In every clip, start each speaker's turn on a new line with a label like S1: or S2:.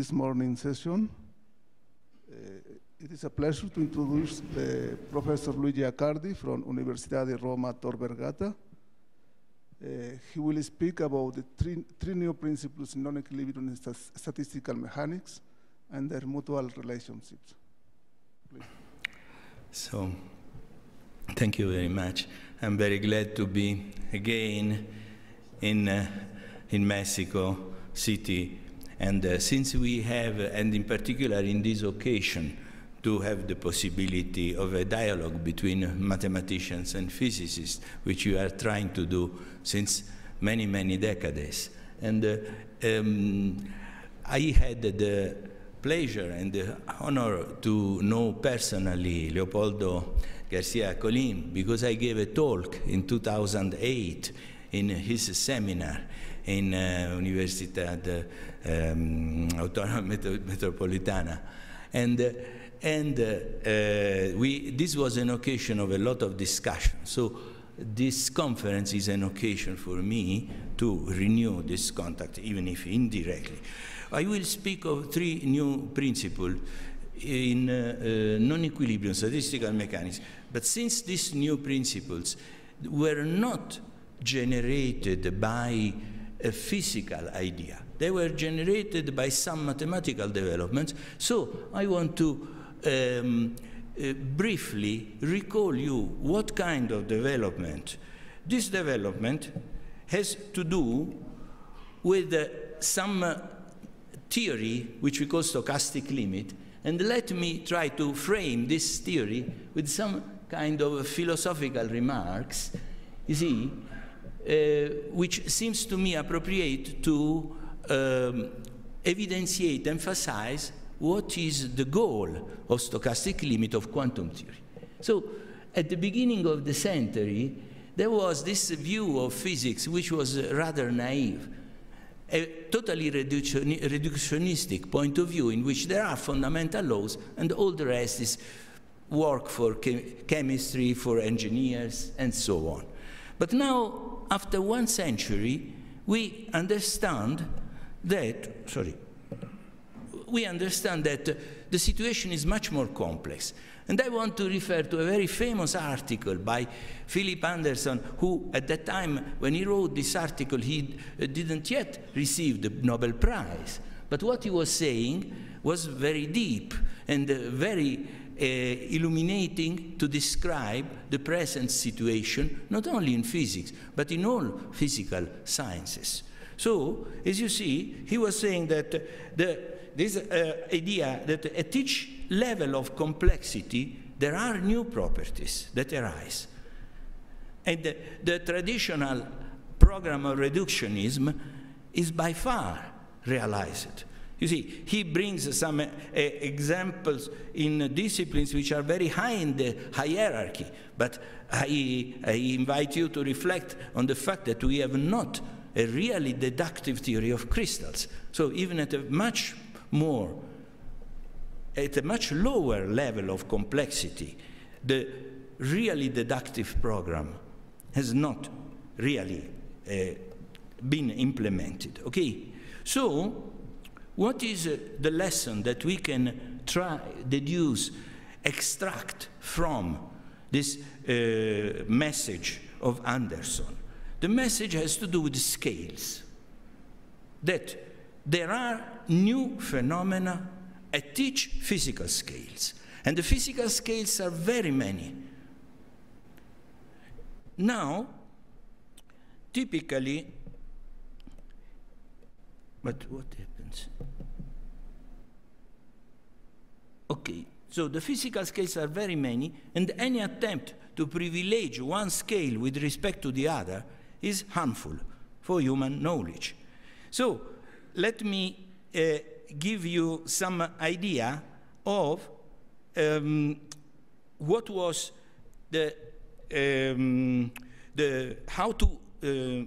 S1: this morning session. Uh, it is a pleasure to introduce Professor Luigi Accardi from Università di Roma Tor Vergata. Uh, he will speak about the three, three new principles in non-equilibrium st statistical mechanics and their mutual relationships. Please.
S2: So, thank you very much. I'm very glad to be again in, uh, in Mexico City and uh, since we have, and in particular in this occasion, to have the possibility of a dialogue between mathematicians and physicists, which we are trying to do since many, many decades. And uh, um, I had the pleasure and the honor to know personally Leopoldo Garcia Colin because I gave a talk in 2008 in his seminar in uh, de um, ehm, autonomous met metropolitana. And, uh, and uh, we, this was an occasion of a lot of discussion. So this conference is an occasion for me to renew this contact, even if indirectly. I will speak of three new principles in uh, non-equilibrium statistical mechanics. But since these new principles were not generated by a physical idea, they were generated by some mathematical developments. So I want to um, uh, briefly recall you what kind of development. This development has to do with uh, some uh, theory which we call stochastic limit. And let me try to frame this theory with some kind of philosophical remarks, you see, uh, which seems to me appropriate to um, evidentiate, emphasize what is the goal of stochastic limit of quantum theory. So at the beginning of the century, there was this view of physics which was rather naive, a totally reductionistic point of view in which there are fundamental laws and all the rest is work for chem chemistry, for engineers, and so on. But now, after one century, we understand that, sorry, we understand that the situation is much more complex. And I want to refer to a very famous article by Philip Anderson, who at that time, when he wrote this article, he uh, didn't yet receive the Nobel Prize. But what he was saying was very deep and uh, very uh, illuminating to describe the present situation, not only in physics, but in all physical sciences. So, as you see, he was saying that the, this uh, idea that at each level of complexity, there are new properties that arise. And the, the traditional program of reductionism is by far realized. You see, he brings some uh, examples in disciplines which are very high in the hierarchy, but I, I invite you to reflect on the fact that we have not a really deductive theory of crystals. So even at a much more, at a much lower level of complexity, the really deductive program has not really uh, been implemented. Okay, so what is uh, the lesson that we can try, deduce, extract from this uh, message of Anderson? The message has to do with scales, that there are new phenomena at each physical scales. And the physical scales are very many. Now, typically, but what happens? Okay, so the physical scales are very many, and any attempt to privilege one scale with respect to the other is harmful for human knowledge. So let me uh, give you some idea of um, what was the, um, the how to uh,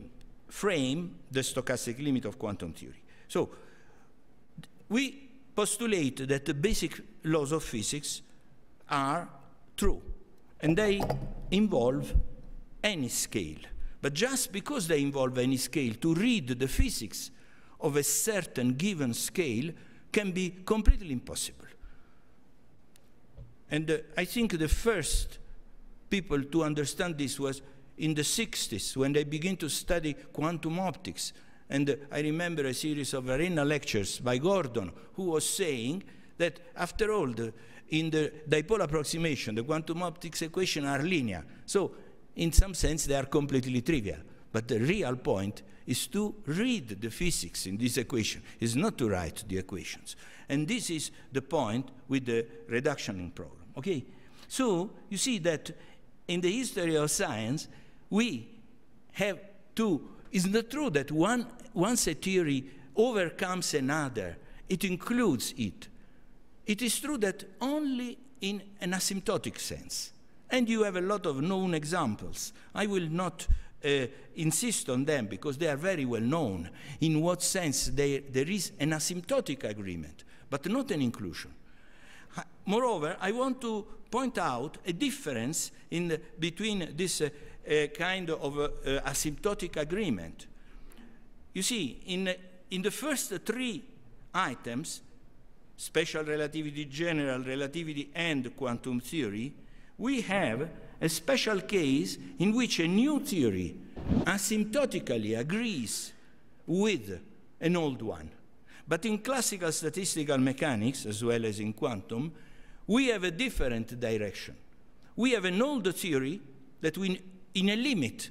S2: frame the stochastic limit of quantum theory. So we postulate that the basic laws of physics are true, and they involve any scale. But just because they involve any scale, to read the physics of a certain given scale can be completely impossible. And uh, I think the first people to understand this was in the 60s when they began to study quantum optics. And uh, I remember a series of arena lectures by Gordon, who was saying that after all, the, in the dipole approximation, the quantum optics equation are linear. So in some sense they are completely trivial. But the real point is to read the physics in this equation, is not to write the equations. And this is the point with the reduction in problem, okay? So you see that in the history of science, we have to, it's not true that one, once a theory overcomes another, it includes it. It is true that only in an asymptotic sense. And you have a lot of known examples. I will not uh, insist on them because they are very well known. In what sense they, there is an asymptotic agreement, but not an inclusion. Moreover, I want to point out a difference the, between this uh, uh, kind of uh, uh, asymptotic agreement. You see, in, in the first three items, special relativity, general relativity, and quantum theory, we have a special case in which a new theory asymptotically agrees with an old one. But in classical statistical mechanics, as well as in quantum, we have a different direction. We have an old theory that we, in a limit,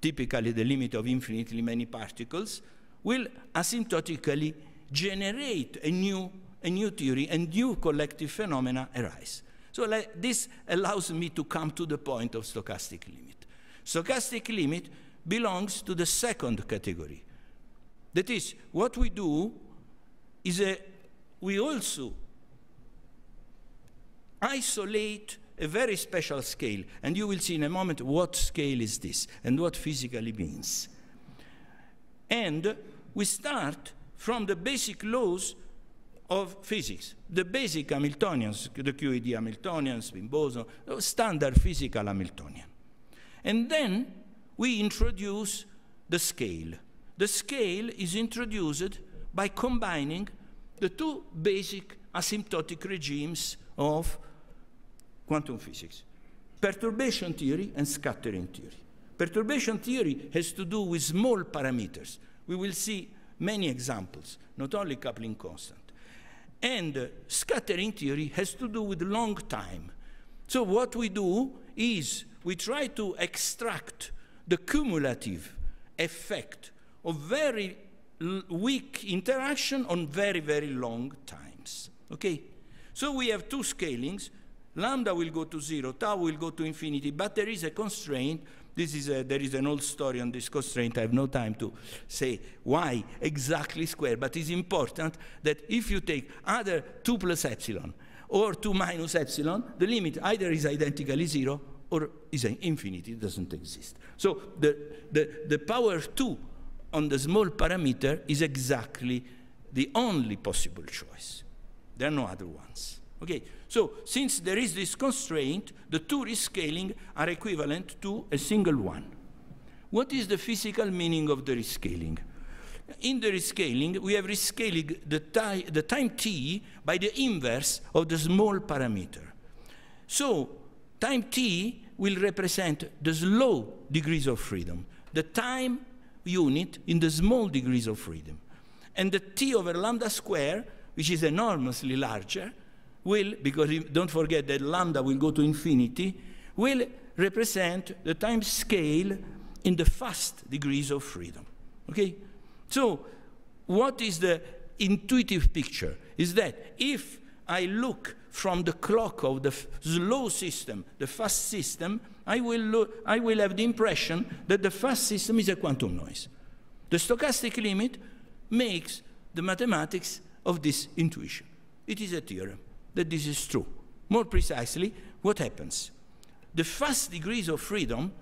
S2: typically the limit of infinitely many particles, will asymptotically generate a new, a new theory and new collective phenomena arise. So this allows me to come to the point of stochastic limit. Stochastic limit belongs to the second category. That is, what we do is a, uh, we also isolate a very special scale, and you will see in a moment what scale is this and what physically means. And we start from the basic laws of physics. The basic Hamiltonians, the QED Hamiltonians, spin boson, uh, standard physical Hamiltonian. And then we introduce the scale. The scale is introduced by combining the two basic asymptotic regimes of quantum physics, perturbation theory and scattering theory. Perturbation theory has to do with small parameters. We will see many examples, not only coupling constant. And scattering theory has to do with long time. So what we do is we try to extract the cumulative effect of very weak interaction on very, very long times. Okay? So we have two scalings. Lambda will go to zero, tau will go to infinity, but there is a constraint this is a, there is an old story on this constraint. I have no time to say why exactly square, but it's important that if you take either 2 plus epsilon or 2 minus epsilon, the limit either is identically 0 or is an infinity. It doesn't exist. So the, the, the power 2 on the small parameter is exactly the only possible choice. There are no other ones. Okay, so since there is this constraint, the two rescaling are equivalent to a single one. What is the physical meaning of the rescaling? In the rescaling, we have rescaling the, ti the time t by the inverse of the small parameter. So time t will represent the slow degrees of freedom, the time unit in the small degrees of freedom. And the t over lambda square, which is enormously larger, will, because don't forget that lambda will go to infinity, will represent the time scale in the fast degrees of freedom. Okay? So, what is the intuitive picture? Is that if I look from the clock of the slow system, the fast system, I will, look, I will have the impression that the fast system is a quantum noise. The stochastic limit makes the mathematics of this intuition. It is a theorem that this is true. More precisely, what happens? The fast degrees of freedom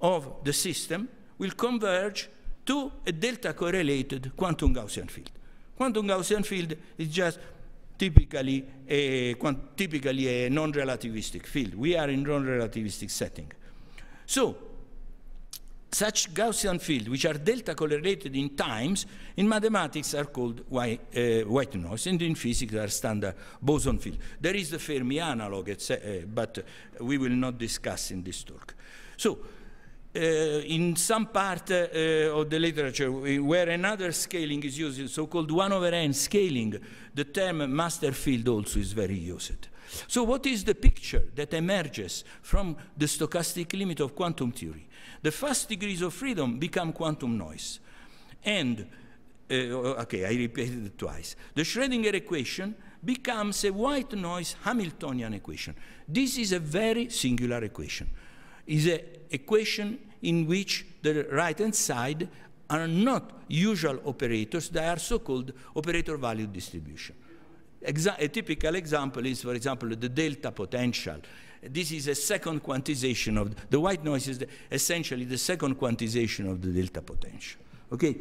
S2: of the system will converge to a delta correlated quantum Gaussian field. Quantum Gaussian field is just typically a, typically a non-relativistic field. We are in non-relativistic setting. So such Gaussian fields, which are delta correlated in times, in mathematics are called white, uh, white noise, and in physics are standard boson fields. There is the Fermi analog, uh, but we will not discuss in this talk. So, uh, in some part uh, of the literature where another scaling is used, so-called 1 over n scaling, the term master field also is very used. So what is the picture that emerges from the stochastic limit of quantum theory? the first degrees of freedom become quantum noise. And, uh, okay, I repeated it twice. The Schrödinger equation becomes a white noise Hamiltonian equation. This is a very singular equation. It's an equation in which the right-hand side are not usual operators, they are so-called operator value distribution. Exa a typical example is, for example, the delta potential this is a second quantization of the, white noise is the, essentially the second quantization of the delta potential. Okay,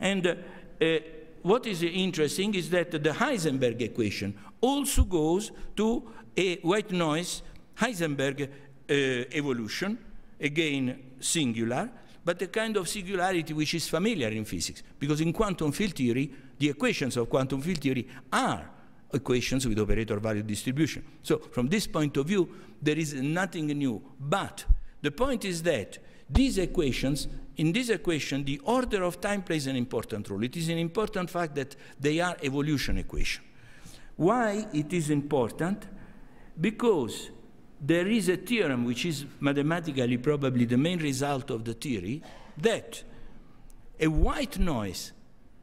S2: and uh, uh, what is interesting is that the Heisenberg equation also goes to a white noise Heisenberg uh, evolution, again singular, but a kind of singularity which is familiar in physics, because in quantum field theory, the equations of quantum field theory are equations with operator value distribution. So from this point of view, there is nothing new. But the point is that these equations, in this equation, the order of time plays an important role. It is an important fact that they are evolution equation. Why it is important? Because there is a theorem, which is mathematically probably the main result of the theory, that a white noise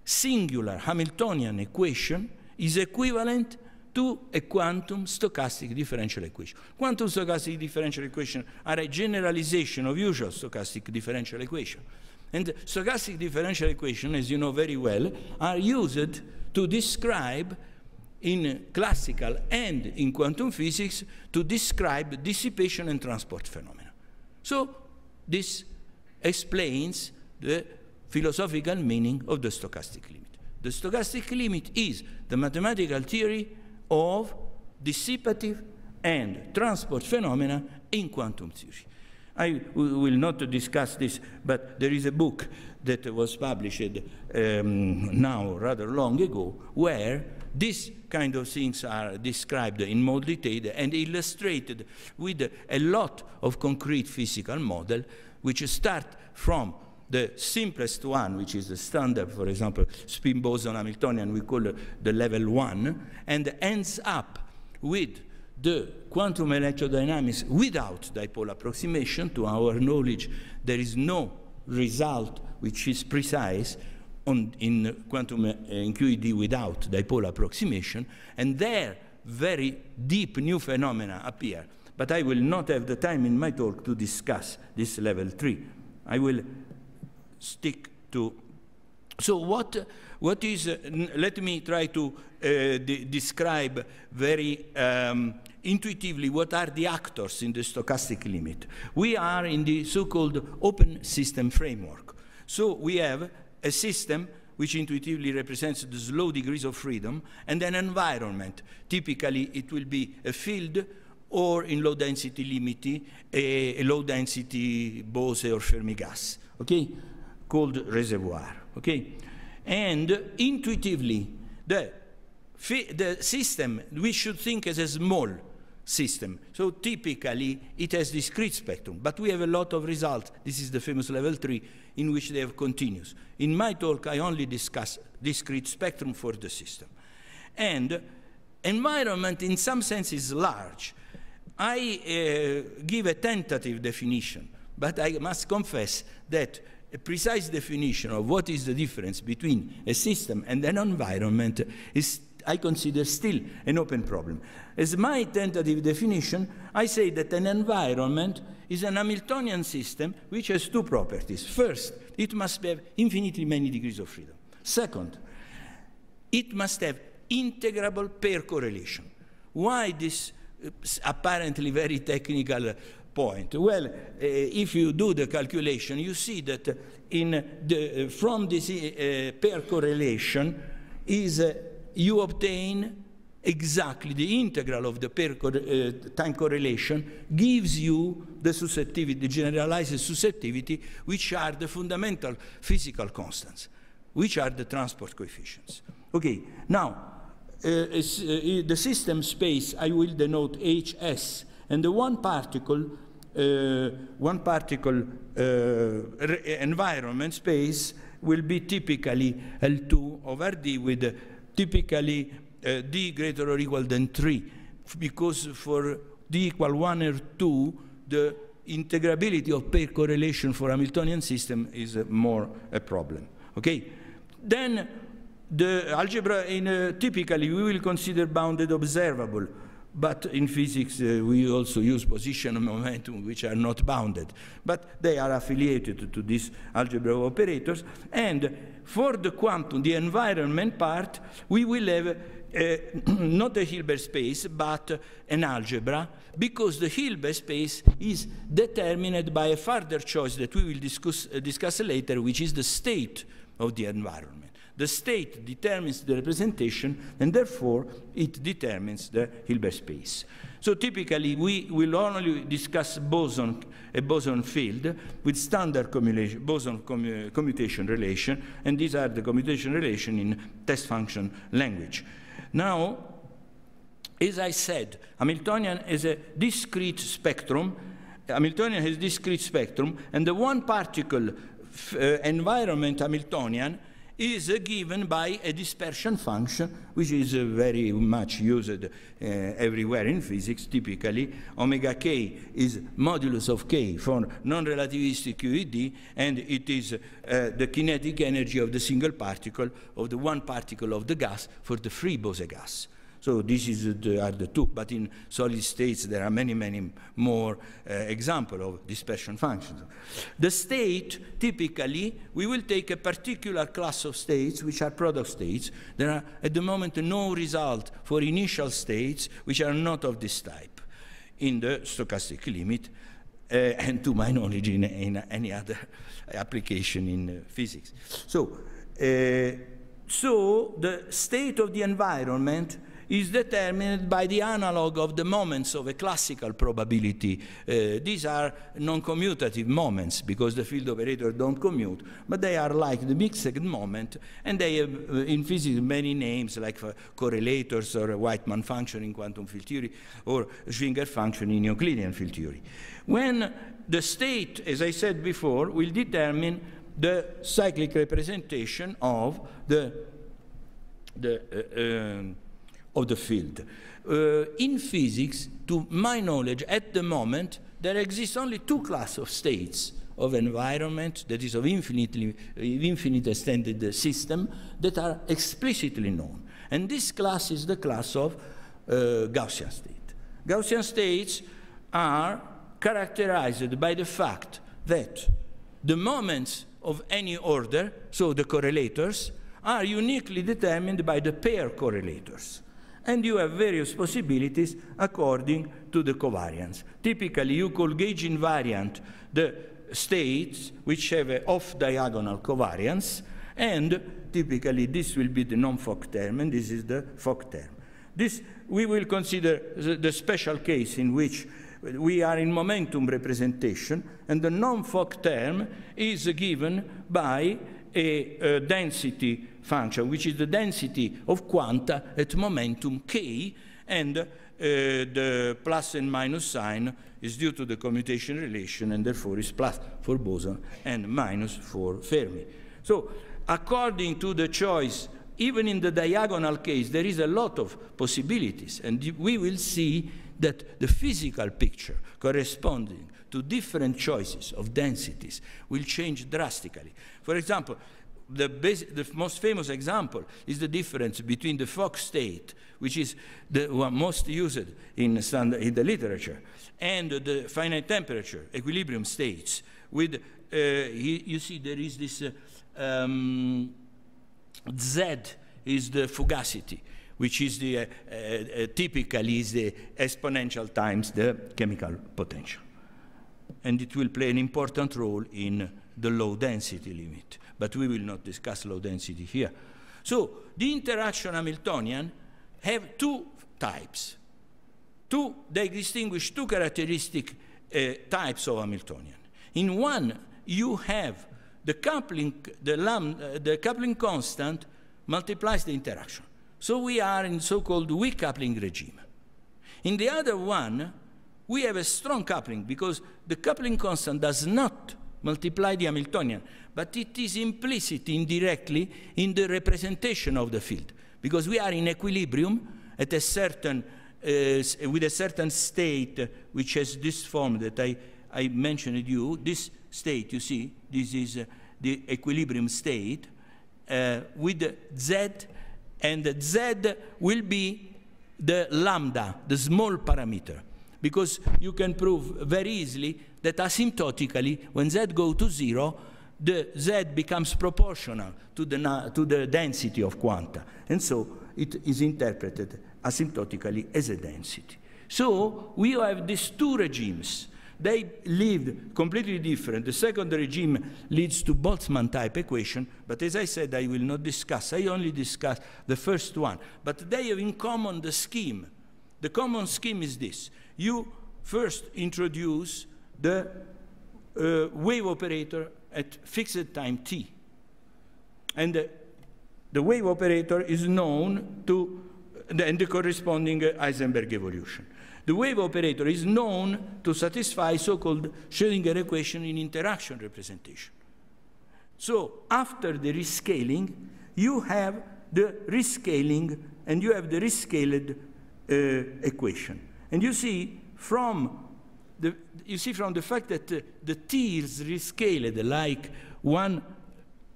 S2: singular Hamiltonian equation is equivalent to a quantum stochastic differential equation. Quantum stochastic differential equation are a generalization of usual stochastic differential equation. And stochastic differential equation, as you know very well, are used to describe in classical and in quantum physics to describe dissipation and transport phenomena. So this explains the philosophical meaning of the stochastic limit. The stochastic limit is the mathematical theory of dissipative and transport phenomena in quantum theory. I will not discuss this, but there is a book that was published um, now, rather long ago, where these kind of things are described in more detail and illustrated with a lot of concrete physical model, which start from the simplest one, which is the standard, for example, spin boson Hamiltonian, we call the level one, and ends up with the quantum electrodynamics without dipole approximation. To our knowledge, there is no result which is precise on, in quantum eh, in QED without dipole approximation, and there very deep new phenomena appear. But I will not have the time in my talk to discuss this level three. I will stick to. So what, what is, uh, let me try to uh, de describe very um, intuitively what are the actors in the stochastic limit. We are in the so-called open system framework. So we have a system which intuitively represents the slow degrees of freedom, and an environment. Typically, it will be a field or in low density limit, a, a low density Bose or Fermi gas. Okay? called reservoir. Okay, and intuitively the the system we should think as a small system. So typically it has discrete spectrum, but we have a lot of results. This is the famous level three in which they have continuous. In my talk, I only discuss discrete spectrum for the system. And environment in some sense is large. I uh, give a tentative definition, but I must confess that a precise definition of what is the difference between a system and an environment is, I consider, still an open problem. As my tentative definition, I say that an environment is an Hamiltonian system which has two properties. First, it must have infinitely many degrees of freedom. Second, it must have integrable pair correlation. Why this uh, apparently very technical uh, point? Well, uh, if you do the calculation, you see that in the, uh, from this uh, pair correlation is you obtain exactly the integral of the pair co time correlation gives you the susceptivity, the generalized susceptivity, which are the fundamental physical constants, which are the transport coefficients. Okay, now, the system space, I will denote HS and the one particle, uh, one particle uh, environment space will be typically L2 over D with typically uh, D greater or equal than 3 because for D equal 1 or 2 the integrability of pair correlation for Hamiltonian system is uh, more a problem. Okay, then the algebra in uh, typically we will consider bounded observable. But in physics, uh, we also use position and momentum, which are not bounded. But they are affiliated to these algebra of operators. And for the quantum, the environment part, we will have uh, not a Hilbert space, but an algebra, because the Hilbert space is determined by a further choice that we will discuss, uh, discuss later, which is the state of the environment. The state determines the representation, and therefore it determines the Hilbert space. So typically, we will only discuss boson, a boson field with standard boson commutation relation, and these are the commutation relation in test function language. Now, as I said, Hamiltonian is a discrete spectrum. Hamiltonian has discrete spectrum, and the one particle uh, environment Hamiltonian is given by a dispersion function, which is very much used eh, everywhere in physics, typically. Omega k is modulus of k for non-relativistic QED, and it is eh, the kinetic energy of the single particle, of the one particle of the gas, for the free Bose gas. So this is the, are the two. But in solid states, there are many, many more uh, examples of dispersion functions. The state, typically, we will take a particular class of states, which are product states. There are, at the moment, no result for initial states, which are not of this type, in the stochastic limit, uh, and to my knowledge, in, in any other application in uh, physics. So, uh, so the state of the environment is determined by the analog of the moments of a classical probability. Uh, these are non-commutative moments because the field operators don't commute, but they are like the mixed moment, and they have uh, in physics many names like uh, correlators or a Whiteman function in quantum field theory or Schwinger function in Euclidean field theory. When the state, as I said before, will determine the cyclic representation of the the uh, um, of the field. Uh, in physics, to my knowledge, at the moment, there exist only two classes of states of environment that is of infinitely, uh, infinite extended uh, system that are explicitly known. And this class is the class of uh, Gaussian state. Gaussian states are characterized by the fact that the moments of any order, so the correlators, are uniquely determined by the pair correlators and you have various possibilities according to the covariance. Typically, you could gauge invariant the states which have an off-diagonal covariance, and typically this will be the non-Fock term, and this is the Fock term. This, we will consider the, the special case in which we are in momentum representation, and the non-Fock term is given by a, a density function, which is the density of quanta at momentum k, and uh, the plus and minus sign is due to the commutation relation, and therefore is plus for boson and minus for Fermi. So according to the choice, even in the diagonal case, there is a lot of possibilities, and we will see that the physical picture corresponding to different choices of densities will change drastically. For example, the, the, most famous example is the difference between the fox state, which is the one most used in, standard, in the literature, and the finite temperature equilibrium states. With uh, you see, there is this uh, um, Z is the fugacity, which is the uh, uh, uh, typically is the exponential times the chemical potential, and it will play an important role in the low density limit. But we will not discuss low density here. So the interaction Hamiltonian have two types. Two, they distinguish two characteristic uh, types of Hamiltonian. In one, you have the coupling, the, the coupling constant multiplies the interaction. So we are in so-called weak coupling regime. In the other one, we have a strong coupling because the coupling constant does not multiply the Hamiltonian. But it is implicit indirectly in the representation of the field, because we are in equilibrium at a certain, uh, with a certain state which has this form that I, I mentioned you. This state, you see, this is uh, the equilibrium state uh, with Z, and Z will be the lambda, the small parameter because you can prove very easily that asymptotically, when z goes to zero, the z becomes proportional to the, to the density of quanta. And so it is interpreted asymptotically as a density. So we have these two regimes. They lived completely different. The second regime leads to Boltzmann type equation, but as I said, I will not discuss. I only discuss the first one. But they have in common the scheme. The common scheme is this. You first introduce the uh, wave operator at fixed time t. And the, the wave operator is known to, the, uh, and the corresponding uh, Heisenberg evolution. The wave operator is known to satisfy so-called Schrodinger equation in interaction representation. So after the rescaling, you have the rescaling and you have the rescaled uh, equation. And you see from the, you see from the fact that uh, the t is rescaled like 1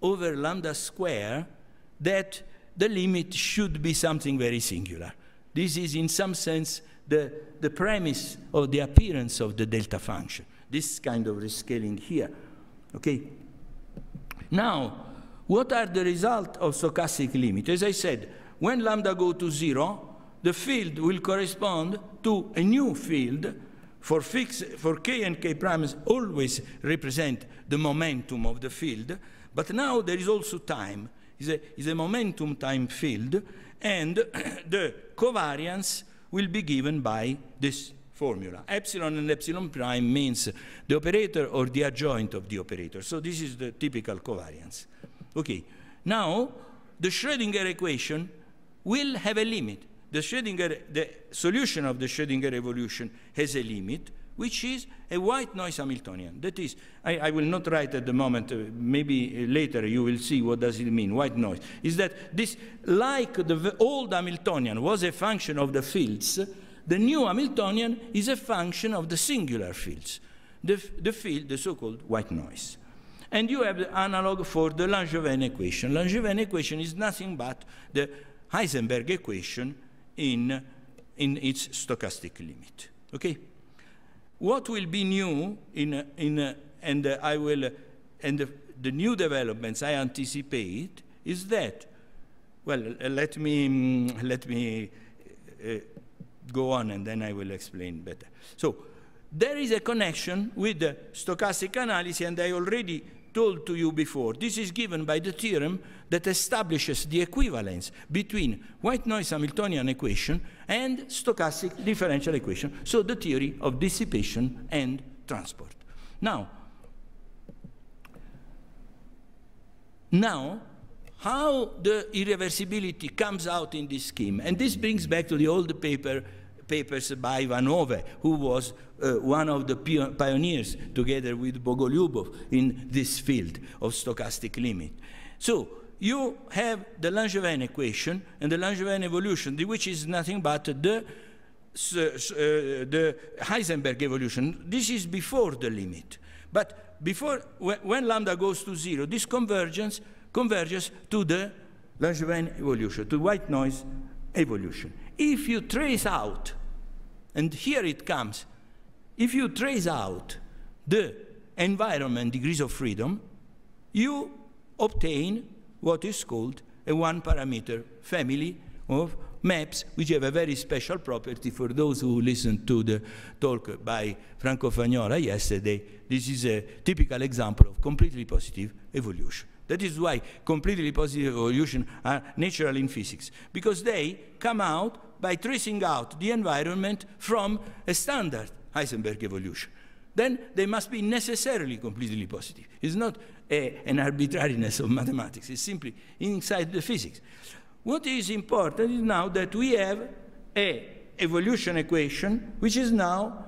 S2: over lambda square that the limit should be something very singular. This is in some sense the, the premise of the appearance of the delta function, this kind of rescaling here. Okay. Now, what are the results of stochastic limit? As I said, when lambda go to zero, the field will correspond to a new field for, fix, for K and K primes always represent the momentum of the field, but now there is also time. It's a, it's a momentum time field, and the covariance will be given by this formula. Epsilon and epsilon prime means the operator or the adjoint of the operator. So this is the typical covariance. Okay, now the Schrodinger equation will have a limit the Schrödinger, the solution of the Schrödinger evolution has a limit, which is a white noise Hamiltonian. That is, I, I will not write at the moment, uh, maybe uh, later you will see what does it mean, white noise, is that this, like the old Hamiltonian was a function of the fields, the new Hamiltonian is a function of the singular fields, the, the field, the so-called white noise. And you have the analog for the Langevin equation. Langevin equation is nothing but the Heisenberg equation in, in its stochastic limit. Okay? What will be new in, in and I will, and the, the new developments I anticipate is that, well, let me, let me uh, go on and then I will explain better. So there is a connection with the stochastic analysis and I already told to you before. This is given by the theorem that establishes the equivalence between white noise Hamiltonian equation and stochastic differential equation, so the theory of dissipation and transport. Now, now how the irreversibility comes out in this scheme, and this brings back to the old paper papers by Ivanov, who was uh, one of the pioneers, together with Bogolyubov, in this field of stochastic limit. So you have the Langevin equation and the Langevin evolution, which is nothing but the, uh, the Heisenberg evolution. This is before the limit. But before, when lambda goes to zero, this convergence converges to the Langevin evolution, to white noise evolution. If you trace out and here it comes. If you trace out the environment degrees of freedom, you obtain what is called a one parameter family of maps, which have a very special property for those who listened to the talk by Franco Fagnola yesterday. This is a typical example of completely positive evolution. That is why completely positive evolution are natural in physics, because they come out by tracing out the environment from a standard Heisenberg evolution. Then they must be necessarily completely positive. It's not a, an arbitrariness of mathematics, it's simply inside the physics. What is important is now that we have a evolution equation, which is now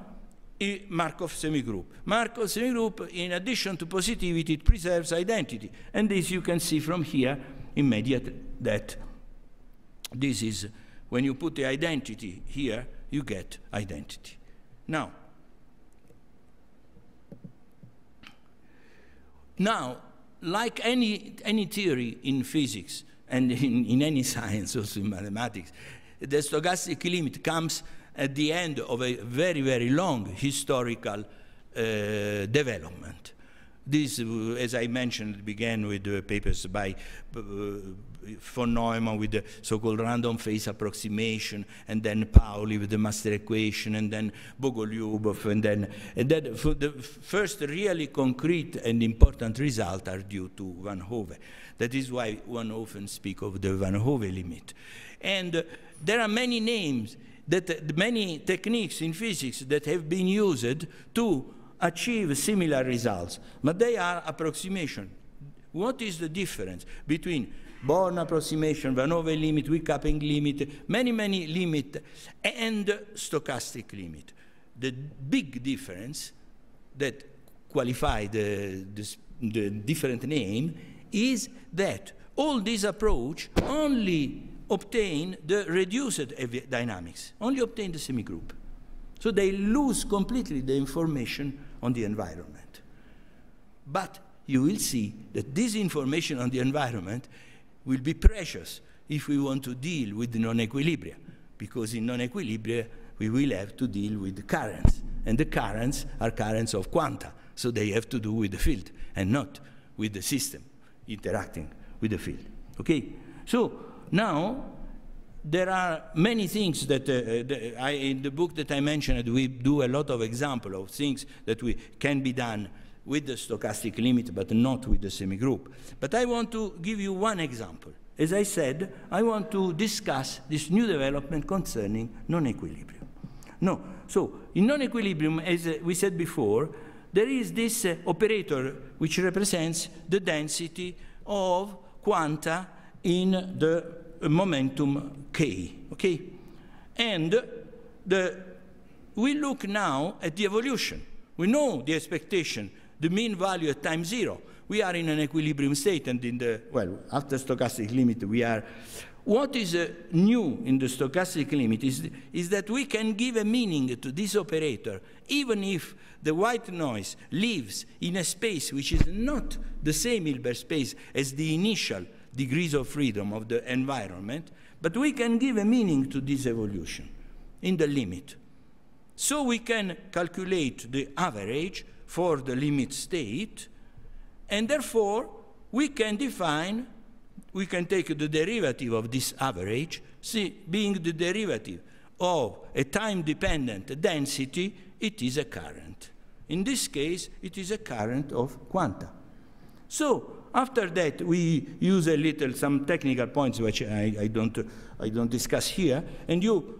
S2: a Markov semigroup. Markov semigroup, in addition to positivity, it preserves identity. And this you can see from here immediately that this is when you put the identity here, you get identity. Now, now like any, any theory in physics and in, in any science, also in mathematics, the stochastic limit comes at the end of a very, very long historical uh, development. This, uh, as I mentioned, began with uh, papers by uh, von Neumann with the so-called random phase approximation, and then Pauli with the master equation, and then Bogolyubov, and then and the first really concrete and important result are due to Van Hove. That is why one often speak of the Van Hove limit, and uh, there are many names that uh, many techniques in physics that have been used to achieve similar results, but they are approximation. What is the difference between Born approximation, Van Over limit, coupling limit, many, many limit, and stochastic limit. The big difference that qualify the, the, the different name is that all this approach only obtain the reduced dynamics, only obtain the semigroup. So they lose completely the information on the environment. But you will see that this information on the environment will be precious if we want to deal with non-equilibria, because in non-equilibria we will have to deal with the currents, and the currents are currents of quanta, so they have to do with the field and not with the system interacting with the field. Okay, so now there are many things that uh, uh the, I, in the book that I mentioned, we do a lot of example of things that we, can be done with the stochastic limit, but not with the semigroup. But I want to give you one example. As I said, I want to discuss this new development concerning non-equilibrium. No, so in non-equilibrium, as uh, we said before, there is this uh, operator which represents the density of quanta in the uh, momentum k, okay? And the, we look now at the evolution. We know the expectation the mean value at time zero. We are in an equilibrium state and in the, well, after stochastic limit we are. What is uh, new in the stochastic limit is, is that we can give a meaning to this operator even if the white noise lives in a space which is not the same Hilbert space as the initial degrees of freedom of the environment, but we can give a meaning to this evolution in the limit. So we can calculate the average for the limit state, and therefore we can define, we can take the derivative of this average, see, being the derivative of a time-dependent density, it is a current. In this case, it is a current of quanta. So after that, we use a little, some technical points which I, I don't, I don't discuss here, and you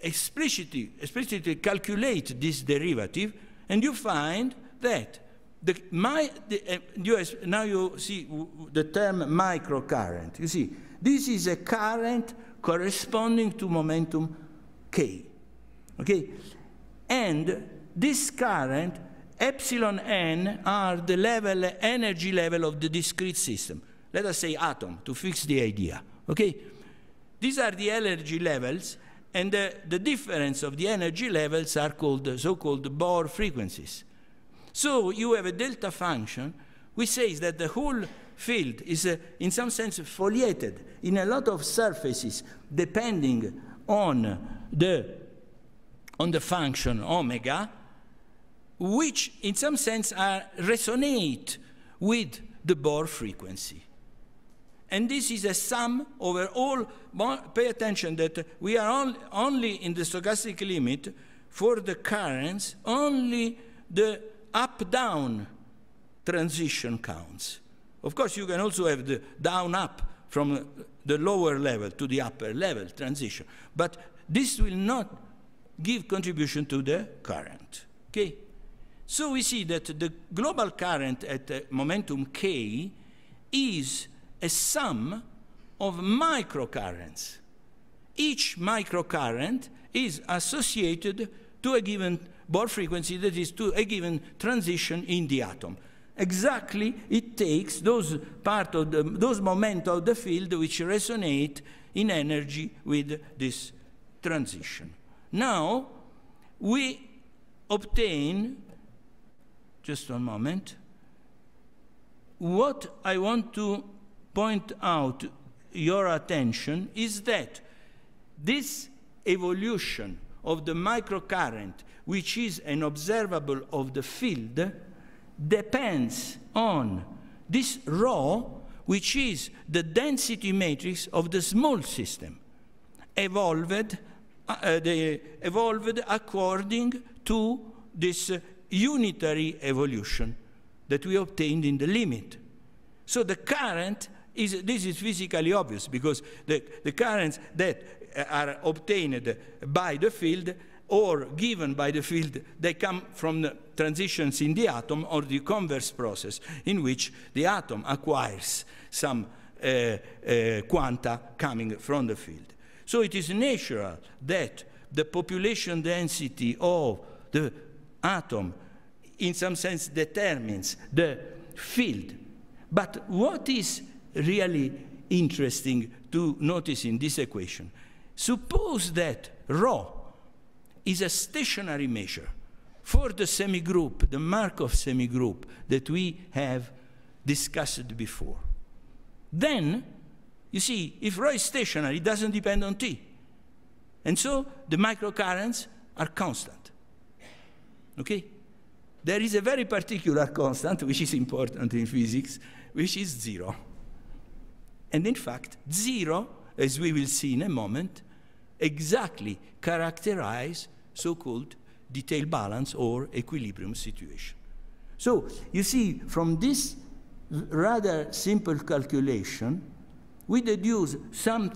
S2: explicitly, explicitly calculate this derivative, and you find that the, my, the, uh, eh, US, now you see the term microcurrent. You see, this is a current corresponding to momentum k. Okay? And this current, epsilon n, are the level, energy level of the discrete system. Let us say atom to fix the idea. Okay? These are the energy levels, and the, the difference of the energy levels are called so-called Bohr frequencies. So you have a delta function which says that the whole field is, uh, in some sense, foliated in a lot of surfaces depending on the, on the function omega, which in some sense are, resonate with the Bohr frequency. And this is a sum over all, pay attention that we are on, only in the stochastic limit for the currents, only the up down transition counts. Of course, you can also have the down up from the lower level to the upper level transition, but this will not give contribution to the current. Okay? So we see that the global current at uh, momentum k is a sum of microcurrents. Each microcurrent is associated to a given Bohr frequency that is to a given transition in the atom. Exactly, it takes those part of the, those moment of the field which resonate in energy with this transition. Now, we obtain, just one moment, what I want to point out your attention is that this evolution of the microcurrent which is an observable of the field, depends on this rho, which is the density matrix of the small system, evolved, uh, uh, the, evolved according to this uh, unitary evolution that we obtained in the limit. So the current is, this is physically obvious because the, the currents that uh, are obtained by the field or given by the field, they come from the transitions in the atom or the converse process in which the atom acquires some uh, uh, quanta coming from the field. So it is natural that the population density of the atom in some sense determines the field. But what is really interesting to notice in this equation? Suppose that rho is a stationary measure for the semigroup, the Markov semigroup that we have discussed before. Then, you see, if rho is stationary, it doesn't depend on t. And so the microcurrents are constant. Okay? There is a very particular constant, which is important in physics, which is zero. And in fact, zero, as we will see in a moment, exactly characterize so-called detail balance or equilibrium situation. So you see, from this rather simple calculation, we deduce some,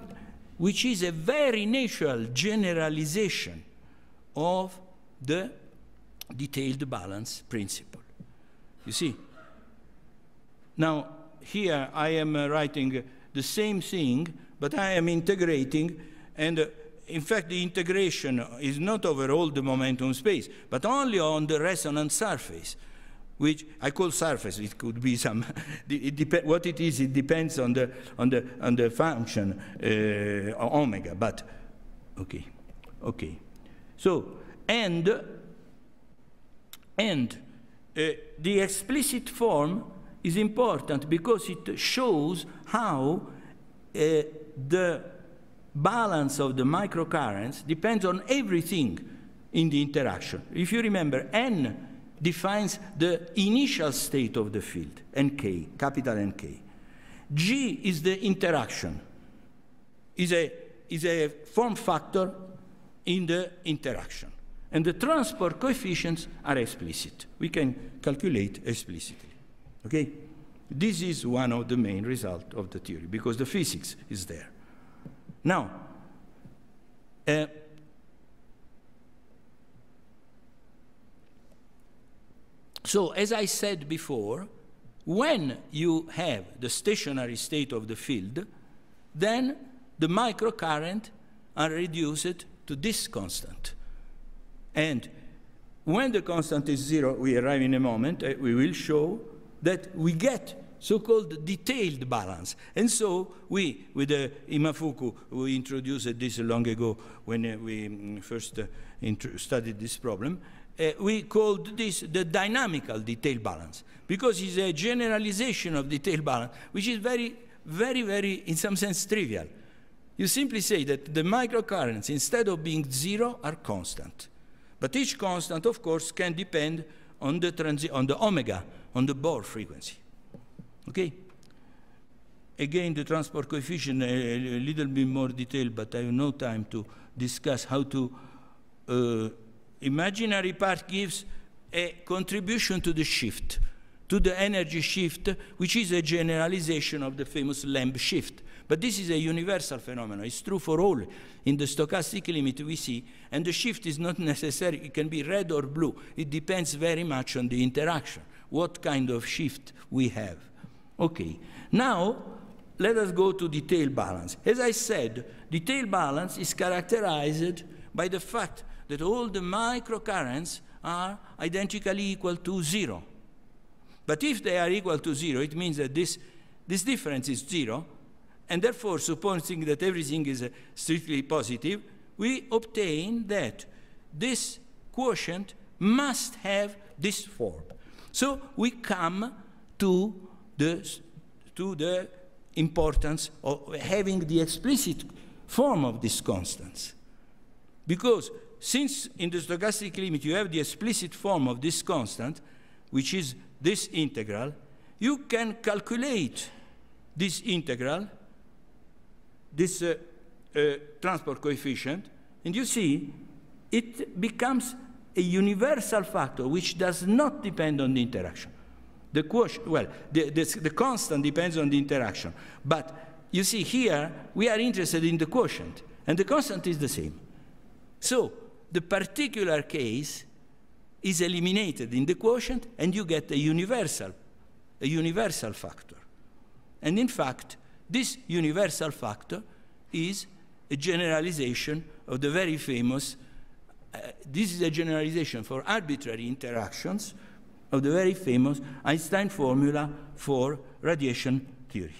S2: which is a very natural generalization of the detailed balance principle. You see? Now, here I am uh, writing the same thing, but I am integrating and uh, in fact, the integration is not over all the momentum space, but only on the resonant surface, which I call surface. It could be some, it what it is, it depends on the, on the, on the function uh, omega, but okay, okay. So, and, and uh, the explicit form is important because it shows how uh, the balance of the microcurrents depends on everything in the interaction. If you remember, N defines the initial state of the field, NK, capital NK. G is the interaction, is a, is a form factor in the interaction. And the transport coefficients are explicit. We can calculate explicitly. Okay? This is one of the main results of the theory, because the physics is there. Now, uh, so as I said before, when you have the stationary state of the field, then the microcurrent are reduced to this constant. And when the constant is zero, we arrive in a moment, uh, we will show that we get so-called detailed balance. And so we, with uh, Imafuku, we introduced this long ago when uh, we mm, first uh, studied this problem, uh, we called this the dynamical detail balance because it's a generalization of detail balance, which is very, very, very, in some sense, trivial. You simply say that the microcurrents, instead of being zero, are constant. But each constant, of course, can depend on the, on the omega, on the Bohr frequency. Okay? Again, the transport coefficient, a, uh, a little bit more detail, but I have no time to discuss how to. Uh, imaginary part gives a contribution to the shift, to the energy shift, which is a generalization of the famous lamp shift. But this is a universal phenomenon. It's true for all. In the stochastic limit we see, and the shift is not necessary. It can be red or blue. It depends very much on the interaction, what kind of shift we have. Okay, now let us go to detail balance. As I said, detail balance is characterized by the fact that all the microcurrents are identically equal to zero. But if they are equal to zero, it means that this, this difference is zero, and therefore, supposing that everything is uh, strictly positive, we obtain that this quotient must have this form. So we come to the, to the importance of having the explicit form of these constants. Because since in the stochastic limit you have the explicit form of this constant, which is this integral, you can calculate this integral, this uh, uh, transport coefficient, and you see it becomes a universal factor which does not depend on the interaction. The quotient, well, the, the, the constant depends on the interaction. But you see here, we are interested in the quotient, and the constant is the same. So the particular case is eliminated in the quotient, and you get a universal, a universal factor. And in fact, this universal factor is a generalization of the very famous, uh, this is a generalization for arbitrary interactions of the very famous Einstein formula for radiation theory,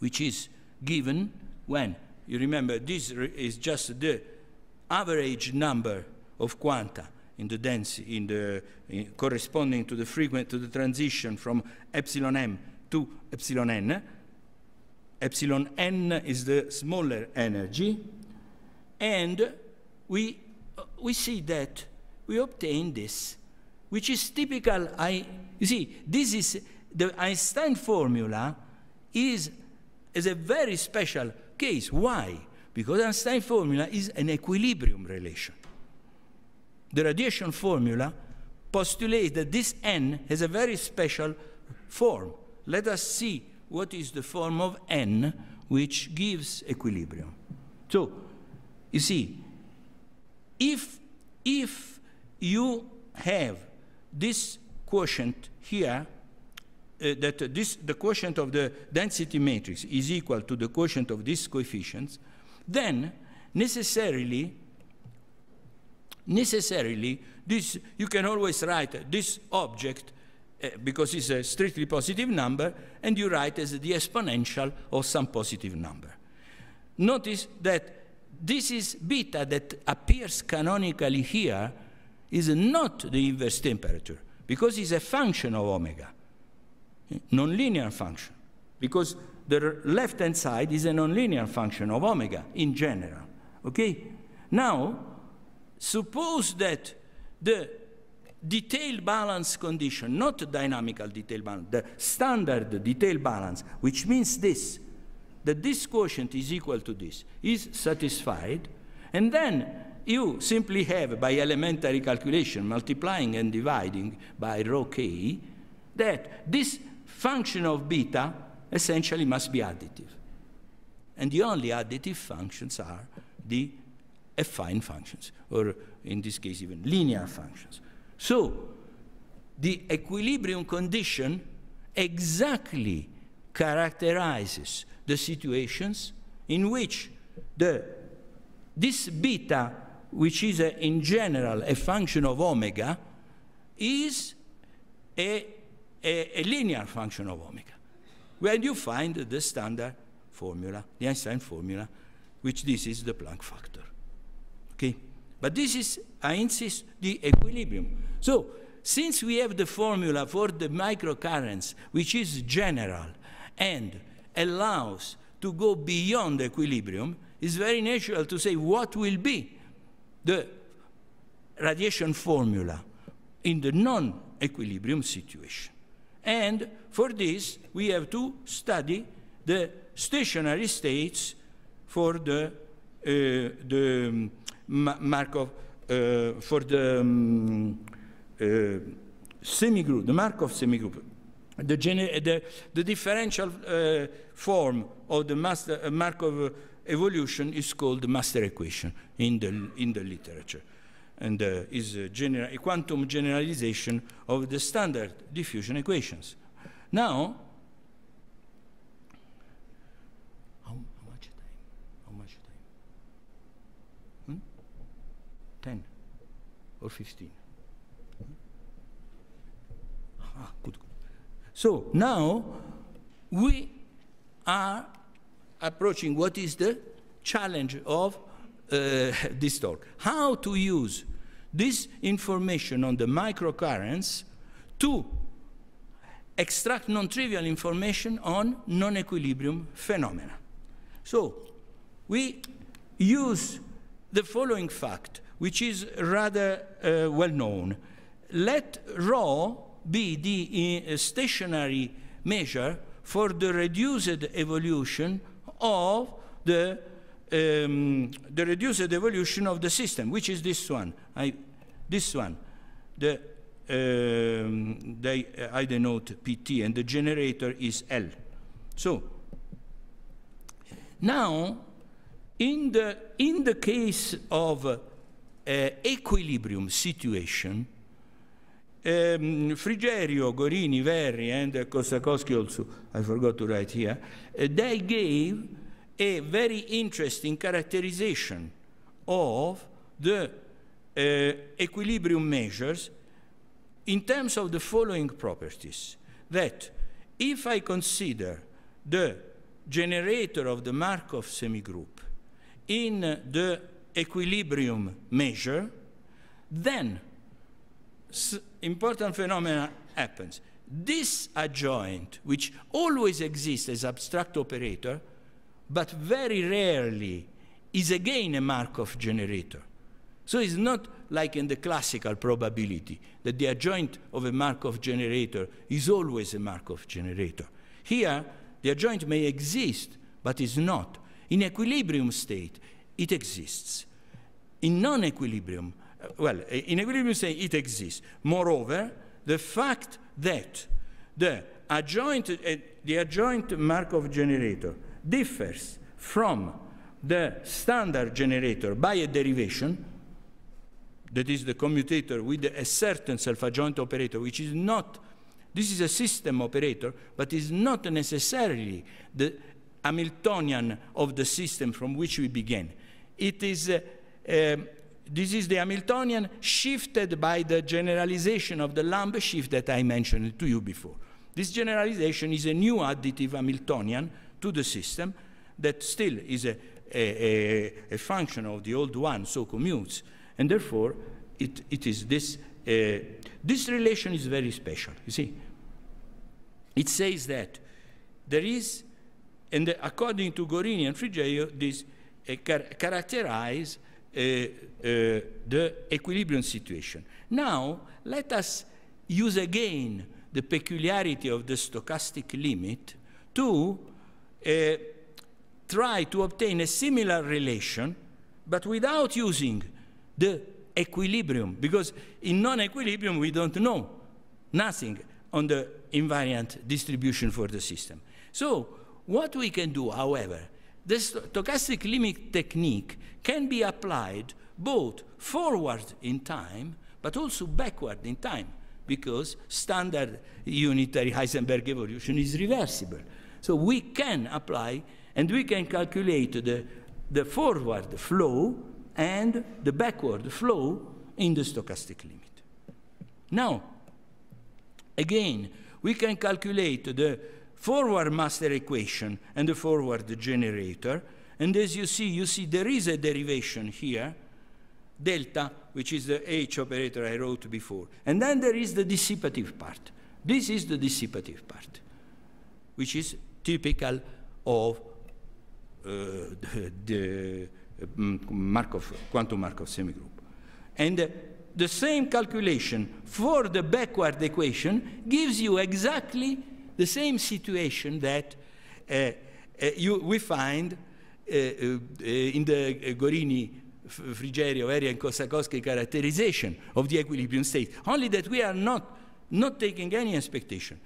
S2: which is given when, you remember, this is just the average number of quanta in the density, in the, in corresponding to the frequent, to the transition from epsilon m to epsilon n. Epsilon n is the smaller energy, and we, we see that we obtain this which is typical, I, you see, this is, the Einstein formula is, is a very special case. Why? Because Einstein formula is an equilibrium relation. The radiation formula postulates that this n has a very special form. Let us see what is the form of n which gives equilibrium. So, you see, if, if you have this quotient here, uh, that this, the quotient of the density matrix is equal to the quotient of these coefficients, then necessarily, necessarily, this, you can always write this object uh, because it's a strictly positive number, and you write as the exponential of some positive number. Notice that this is beta that appears canonically here is not the inverse temperature because it's a function of omega, nonlinear function, because the left-hand side is a nonlinear function of omega in general, okay? Now, suppose that the detailed balance condition, not dynamical detailed balance, the standard detailed balance, which means this, that this quotient is equal to this, is satisfied, and then you simply have, by elementary calculation, multiplying and dividing by rho k, that this function of beta essentially must be additive. And the only additive functions are the affine functions, or in this case, even linear functions. So the equilibrium condition exactly characterizes the situations in which the, this beta which is a, in general a function of omega, is a, a, a linear function of omega. When you find the standard formula, the Einstein formula, which this is the Planck factor. Okay? But this is, I insist, the equilibrium. So, since we have the formula for the microcurrents, which is general and allows to go beyond equilibrium, it's very natural to say what will be the radiation formula in the non-equilibrium situation. And for this, we have to study the stationary states for the, uh, the um, Markov, uh, for the um, uh, semigroup, the Markov semigroup, the, the, the differential uh, form of the master, uh, Markov evolution is called the master equation in the, in the literature and uh, is a, uh, genera a quantum generalization of the standard diffusion equations. Now, how, how much time? How much time? Hmm? 10 or 15? Hmm? Ah, good, good. So now we are approaching what is the challenge of uh, this talk. How to use this information on the microcurrents to extract non-trivial information on non-equilibrium phenomena. So we use the following fact, which is rather uh, well known. Let rho be the uh, stationary measure for the reduced evolution of the, um, the reduced evolution of the system, which is this one. I, this one. The, um, they, uh, I denote PT, and the generator is L. So now, in the, in the case of uh, equilibrium situation, um, Frigerio, Gorini, Verri, and eh, kosakowski also, I forgot to write here, uh, they gave a very interesting characterization of the uh, equilibrium measures in terms of the following properties. That if I consider the generator of the Markov semigroup in the equilibrium measure, then important phenomena happens. This adjoint, which always exists as abstract operator, but very rarely is again a Markov generator. So it's not like in the classical probability that the adjoint of a Markov generator is always a Markov generator. Here, the adjoint may exist, but is not. In equilibrium state, it exists. In non-equilibrium, well, in equilibrium state it exists. Moreover, the fact that the adjoint, uh, the adjoint Markov generator differs from the standard generator by a derivation, that is the commutator with a certain self-adjoint operator, which is not, this is a system operator, but is not necessarily the Hamiltonian of the system from which we began. It is uh, um, this is the Hamiltonian shifted by the generalization of the Lamb shift that I mentioned to you before. This generalization is a new additive Hamiltonian to the system that still is a, a, a, a function of the old one, so commutes, and therefore it, it is this, uh, this relation is very special, you see. It says that there is, and according to Gorini and Frigerio, this uh, characterize Eh, eh, the equilibrium situation. Now, let us use again the peculiarity of the stochastic limit to eh, try to obtain a similar relation, but without using the equilibrium, because in non-equilibrium we don't know nothing on the invariant distribution for the system. So what we can do, however, this stochastic limit technique can be applied both forward in time but also backward in time because standard unitary Heisenberg evolution is reversible. So we can apply and we can calculate the, the forward flow and the backward flow in the stochastic limit. Now, again, we can calculate the forward master equation and the forward generator. And as you see, you see there is a derivation here, delta, which is the H operator I wrote before. And then there is the dissipative part. This is the dissipative part, which is typical of uh, the, the um, Markov, quantum Markov semigroup. And uh, the same calculation for the backward equation gives you exactly the same situation that uh, uh, you, we find uh, in the Gorini Frigerio area and Kosakowski characterization of the equilibrium state, only that we are not, not taking any expectation.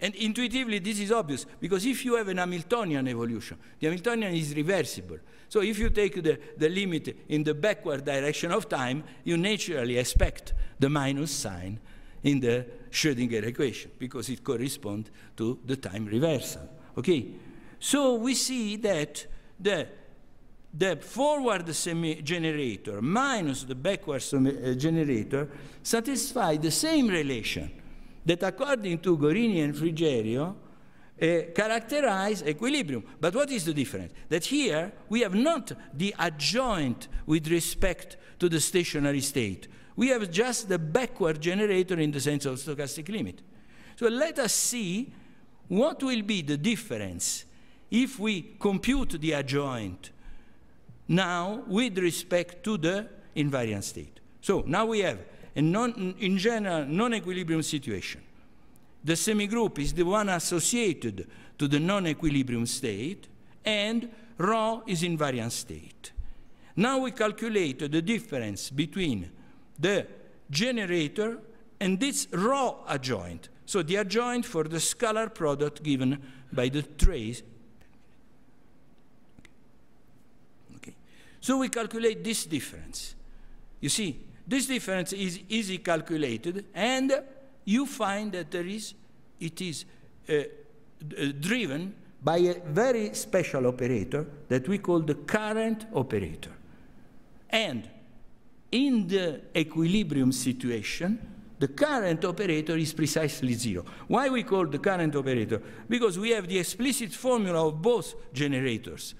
S2: And intuitively, this is obvious, because if you have an Hamiltonian evolution, the Hamiltonian is reversible. So if you take the, the limit in the backward direction of time, you naturally expect the minus sign in the Schrödinger equation because it corresponds to the time reversal. Okay, so we see that the the forward generator minus the backward generator satisfy the same relation that according to Gorini and Frigerio uh, characterize equilibrium. But what is the difference? That here we have not the adjoint with respect to the stationary state, we have just the backward generator in the sense of stochastic limit. So let us see what will be the difference if we compute the adjoint now with respect to the invariant state. So now we have a non, in general non-equilibrium situation. The semigroup is the one associated to the non-equilibrium state and rho is invariant state. Now we calculate the difference between the generator and its raw adjoint. So the adjoint for the scalar product given by the trace. Okay. So we calculate this difference. You see, this difference is easy calculated, and you find that there is, it is uh, uh driven by a very special operator that we call the current operator. And in the equilibrium situation, the current operator is precisely zero. Why we call the current operator? Because we have the explicit formula of both generators.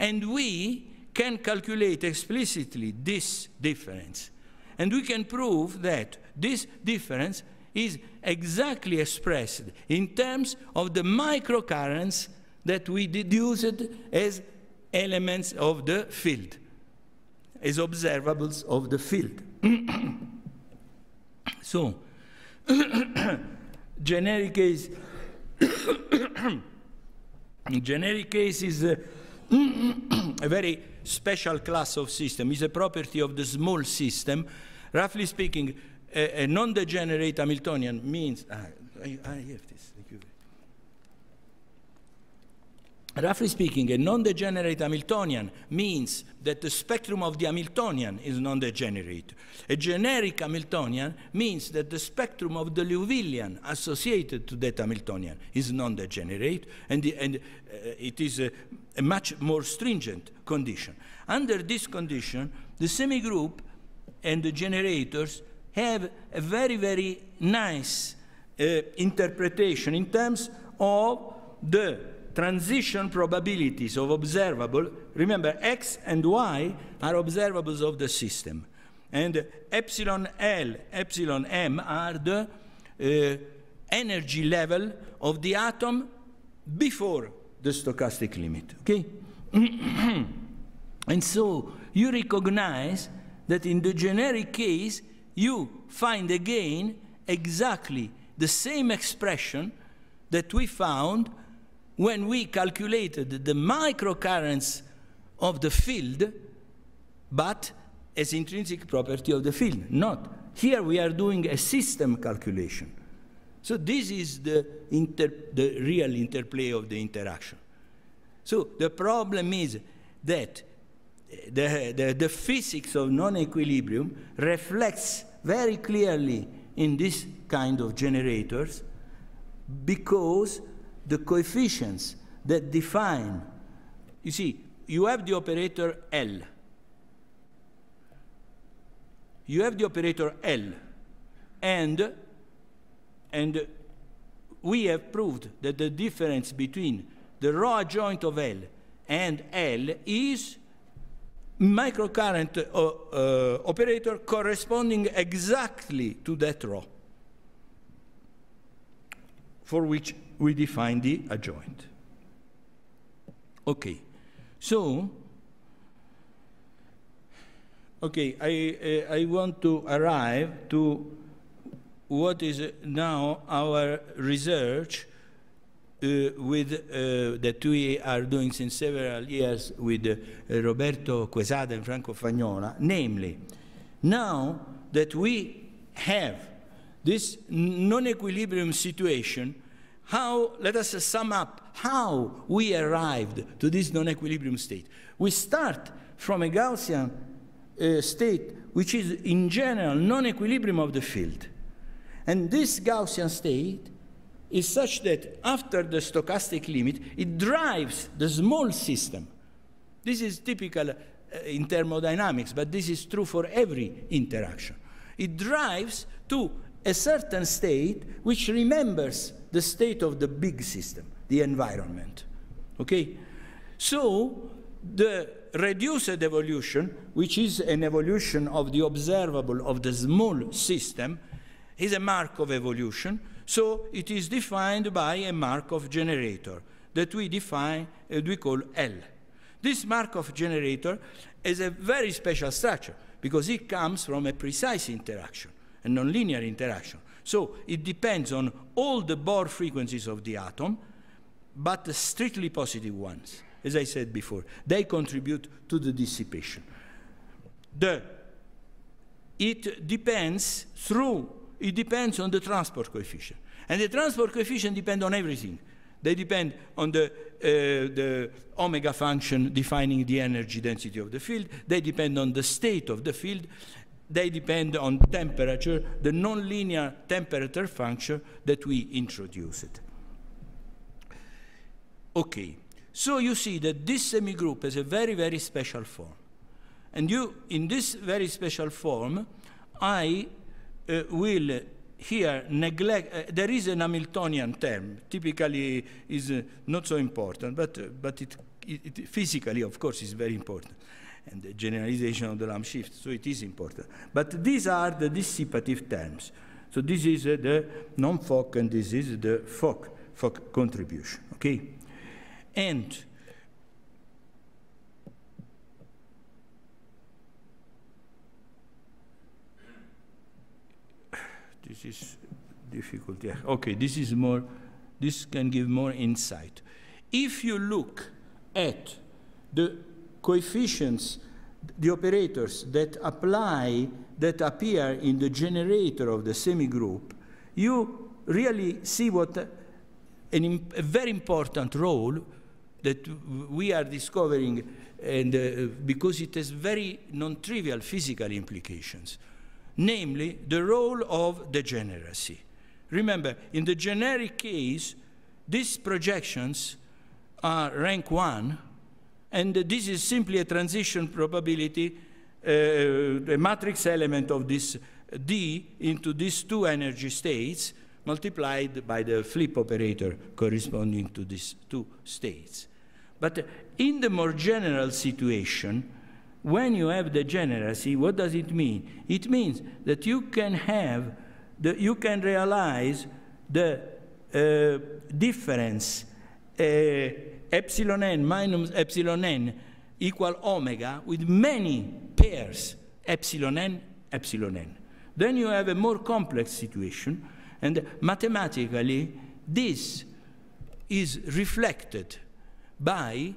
S2: And we can calculate explicitly this difference. And we can prove that this difference is exactly expressed in terms of the microcurrents that we deduced as elements of the field as observables of the field. so, generic case, generic case is a very special class of system. It's a property of the small system. Roughly speaking, a, a non-degenerate Hamiltonian means, ah, I, I have this. Roughly speaking, a non-degenerate Hamiltonian means that the spectrum of the Hamiltonian is non-degenerate. A generic Hamiltonian means that the spectrum of the Liouvillean associated to that Hamiltonian is non-degenerate, and, the, and uh, it is a, a much more stringent condition. Under this condition, the semigroup and the generators have a very, very nice uh, interpretation in terms of the transition probabilities of observable. Remember, x and y are observables of the system. And epsilon L, epsilon m are the uh, energy level of the atom before the stochastic limit. Okay? and so you recognize that in the generic case, you find again exactly the same expression that we found when we calculated the microcurrents of the field, but as intrinsic property of the field, not. Here we are doing a system calculation. So this is the, the real interplay of the interaction. So the problem is that eh, the, the, the physics of non-equilibrium reflects very clearly in this kind of generators because the coefficients that define. You see, you have the operator L. You have the operator L. And, and we have proved that the difference between the raw joint of L and L is microcurrent uh, uh, operator corresponding exactly to that row for which we define the adjoint. Okay, so, okay, I, uh, I want to arrive to what is now our research uh, with uh, that we are doing since several years with uh, Roberto Quesada and Franco Fagnola, namely, now that we have this non-equilibrium situation, how, let us sum up how we arrived to this non-equilibrium state. We start from a Gaussian uh, state which is in general non-equilibrium of the field. And this Gaussian state is such that after the stochastic limit, it drives the small system. This is typical uh, in thermodynamics, but this is true for every interaction. It drives to a certain state which remembers the state of the big system, the environment. Okay? So the reduced evolution, which is an evolution of the observable of the small system, is a mark of evolution. So it is defined by a Markov generator that we define, and uh, we call L. This Markov generator is a very special structure because it comes from a precise interaction, a nonlinear interaction. So it depends on all the Bohr frequencies of the atom, but the strictly positive ones, as I said before. They contribute to the dissipation. The, it depends through, it depends on the transport coefficient. And the transport coefficient depends on everything. They depend on the, uh, the omega function defining the energy density of the field. They depend on the state of the field they depend on temperature, the nonlinear temperature function that we introduced. Okay, so you see that this semigroup has a very, very special form. And you, in this very special form, I uh, will here neglect, uh, there is an Hamiltonian term, typically is uh, not so important, but, uh, but it, it, it physically, of course, is very important and the generalization of the Lamb shift. So it is important. But these are the dissipative terms. So this is uh, the non-folk and this is the folk, folk contribution, okay? And this is difficult, yeah. Okay, this is more, this can give more insight. If you look at the coefficients, the operators that apply, that appear in the generator of the semi-group, you really see what an, a very important role that we are discovering and uh, because it has very non-trivial physical implications, namely the role of degeneracy. Remember, in the generic case, these projections are rank one, and this is simply a transition probability, uh, uh, a matrix element of this D into these two energy states multiplied by the flip operator corresponding to these two states. But in the more general situation, when you have degeneracy, what does it mean? It means that you can have, the, you can realize the uh, difference uh, epsilon n minus epsilon n equal omega with many pairs, epsilon n, epsilon n. Then you have a more complex situation, and mathematically, this is reflected by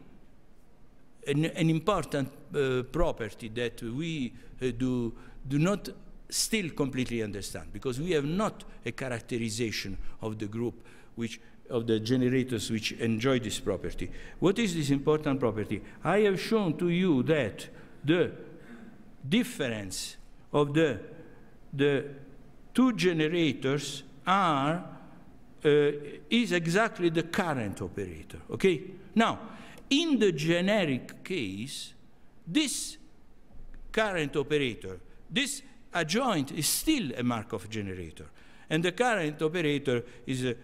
S2: an, an important uh, property that we uh, do, do not still completely understand, because we have not a characterization of the group which of the generators which enjoy this property. What is this important property? I have shown to you that the difference of the, the two generators are uh, is exactly the current operator, okay? Now, in the generic case, this current operator, this adjoint is still a Markov generator. And the current operator is a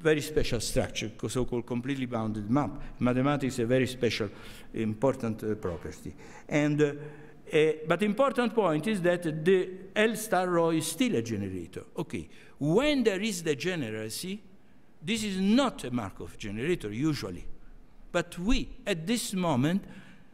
S2: very special structure, so-called completely bounded map. Mathematics a very special, important uh, property. And, uh, uh, but important point is that the L star rho is still a generator. Okay, when there is degeneracy, this is not a Markov generator usually. But we, at this moment,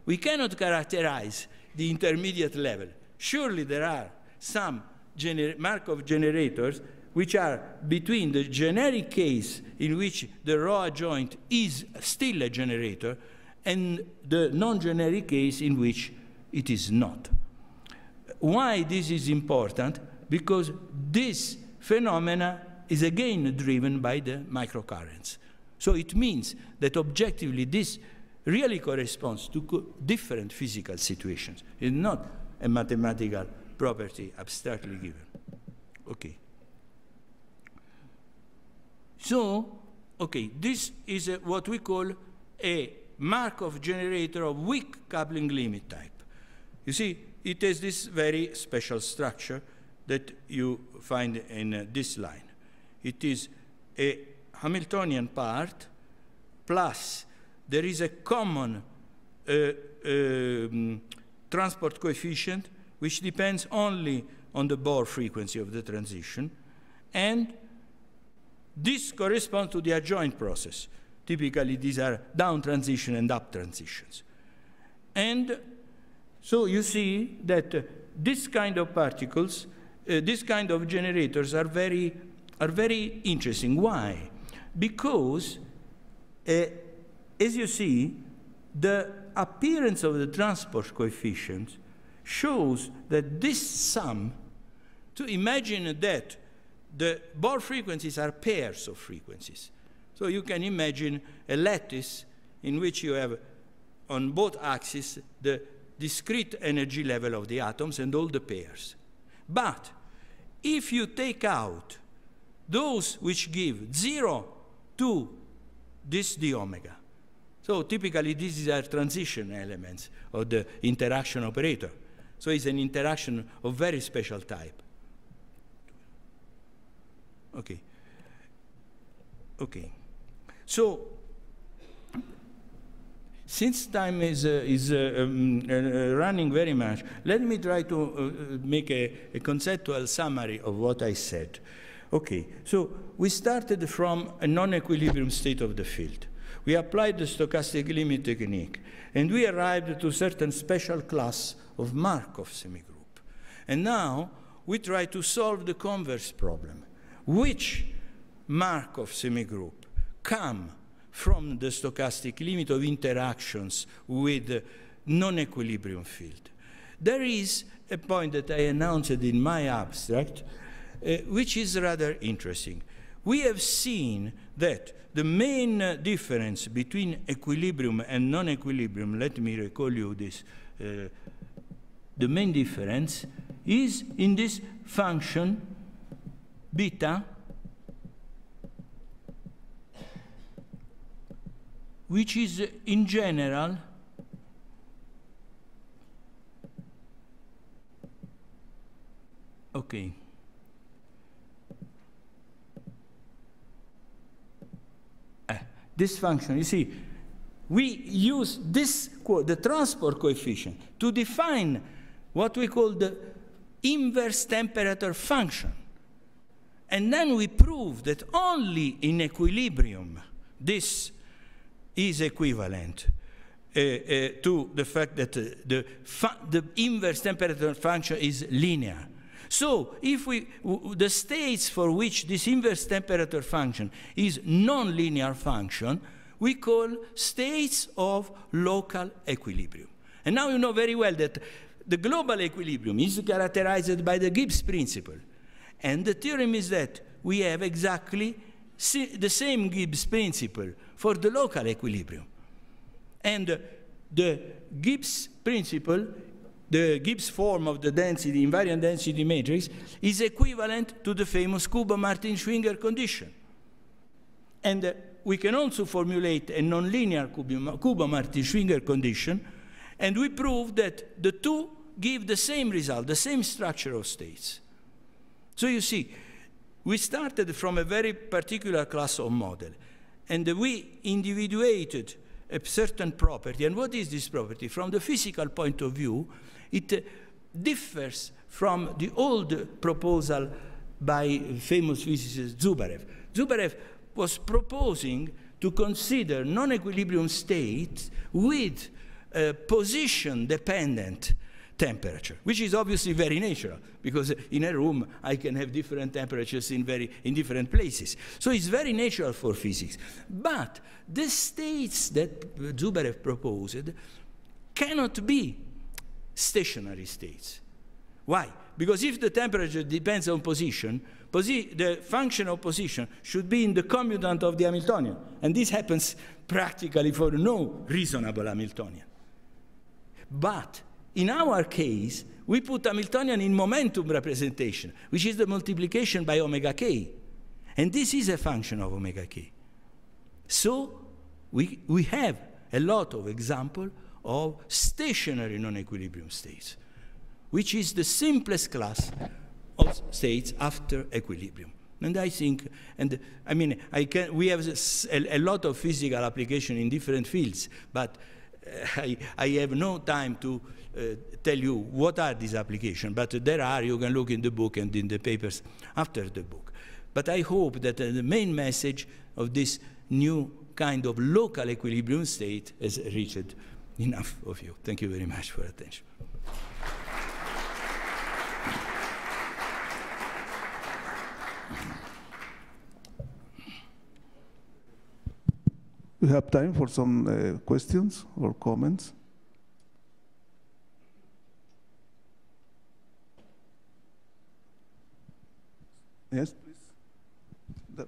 S2: we cannot characterize the intermediate level. Surely there are some gener Markov generators which are between the generic case in which the raw adjoint is still a generator and the non-generic case in which it is not. Why this is important? Because this phenomena is again driven by the microcurrents. So it means that objectively this really corresponds to co different physical situations. It's not a mathematical property abstractly given. Okay. So, okay, this is a, what we call a Markov generator of weak coupling limit type. You see, it has this very special structure that you find in uh, this line. It is a Hamiltonian part plus there is a common uh, um, transport coefficient which depends only on the Bohr frequency of the transition and this corresponds to the adjoint process. Typically, these are down transition and up transitions. And so you see that uh, this kind of particles, uh, this kind of generators are very, are very interesting. Why? Because, uh, as you see, the appearance of the transport coefficient shows that this sum, to imagine that the Bohr frequencies are pairs of frequencies. So you can imagine a lattice in which you have on both axes the discrete energy level of the atoms and all the pairs. But if you take out those which give 0 to this d omega, so typically these are transition elements of the interaction operator. So it's an interaction of very special type. Okay. Okay. So, since time is, uh, is uh, um, uh, running very much, let me try to uh, uh, make a, a, conceptual summary of what I said. Okay, so we started from a non-equilibrium state of the field. We applied the stochastic limit technique, and we arrived to a certain special class of Markov semigroup. And now we try to solve the converse problem which Markov semigroup come from the stochastic limit of interactions with non-equilibrium field. There is a point that I announced in my abstract, uh, which is rather interesting. We have seen that the main uh, difference between equilibrium and non-equilibrium, let me recall you this, uh, the main difference is in this function beta which is in general okay uh, this function you see we use this the transport coefficient to define what we call the inverse temperature function and then we prove that only in equilibrium this is equivalent uh, uh, to the fact that uh, the, the inverse temperature function is linear. So if we, the states for which this inverse temperature function is non-linear function, we call states of local equilibrium. And now you know very well that the global equilibrium is characterized by the Gibbs principle. And the theorem is that we have exactly the same Gibbs principle for the local equilibrium. And uh, the Gibbs principle, the Gibbs form of the density, invariant density matrix, is equivalent to the famous Kuba-Martin-Schwinger condition. And uh, we can also formulate a nonlinear Kuba-Martin-Schwinger condition, and we prove that the two give the same result, the same structure of states. So you see, we started from a very particular class of model, and we individuated a certain property. And what is this property? From the physical point of view, it uh, differs from the old proposal by famous physicist Zubarev. Zubarev was proposing to consider non-equilibrium states with uh, position-dependent temperature, which is obviously very natural because in a room I can have different temperatures in, very, in different places. So it's very natural for physics. But the states that Zubarev proposed cannot be stationary states. Why? Because if the temperature depends on position, posi the function of position should be in the commutant of the Hamiltonian. And this happens practically for no reasonable Hamiltonian. But in our case, we put Hamiltonian in momentum representation, which is the multiplication by omega k. And this is a function of omega k. So we, we have a lot of example of stationary non-equilibrium states, which is the simplest class of states after equilibrium. And I think, and I mean, I can, we have a, a lot of physical application in different fields, but uh, I, I have no time to uh, tell you what are these applications, but there are, you can look in the book and in the papers after the book. But I hope that uh, the main message of this new kind of local equilibrium state has reached enough of you. Thank you very much for attention.
S1: We have time for some uh, questions or comments. Yes, please. The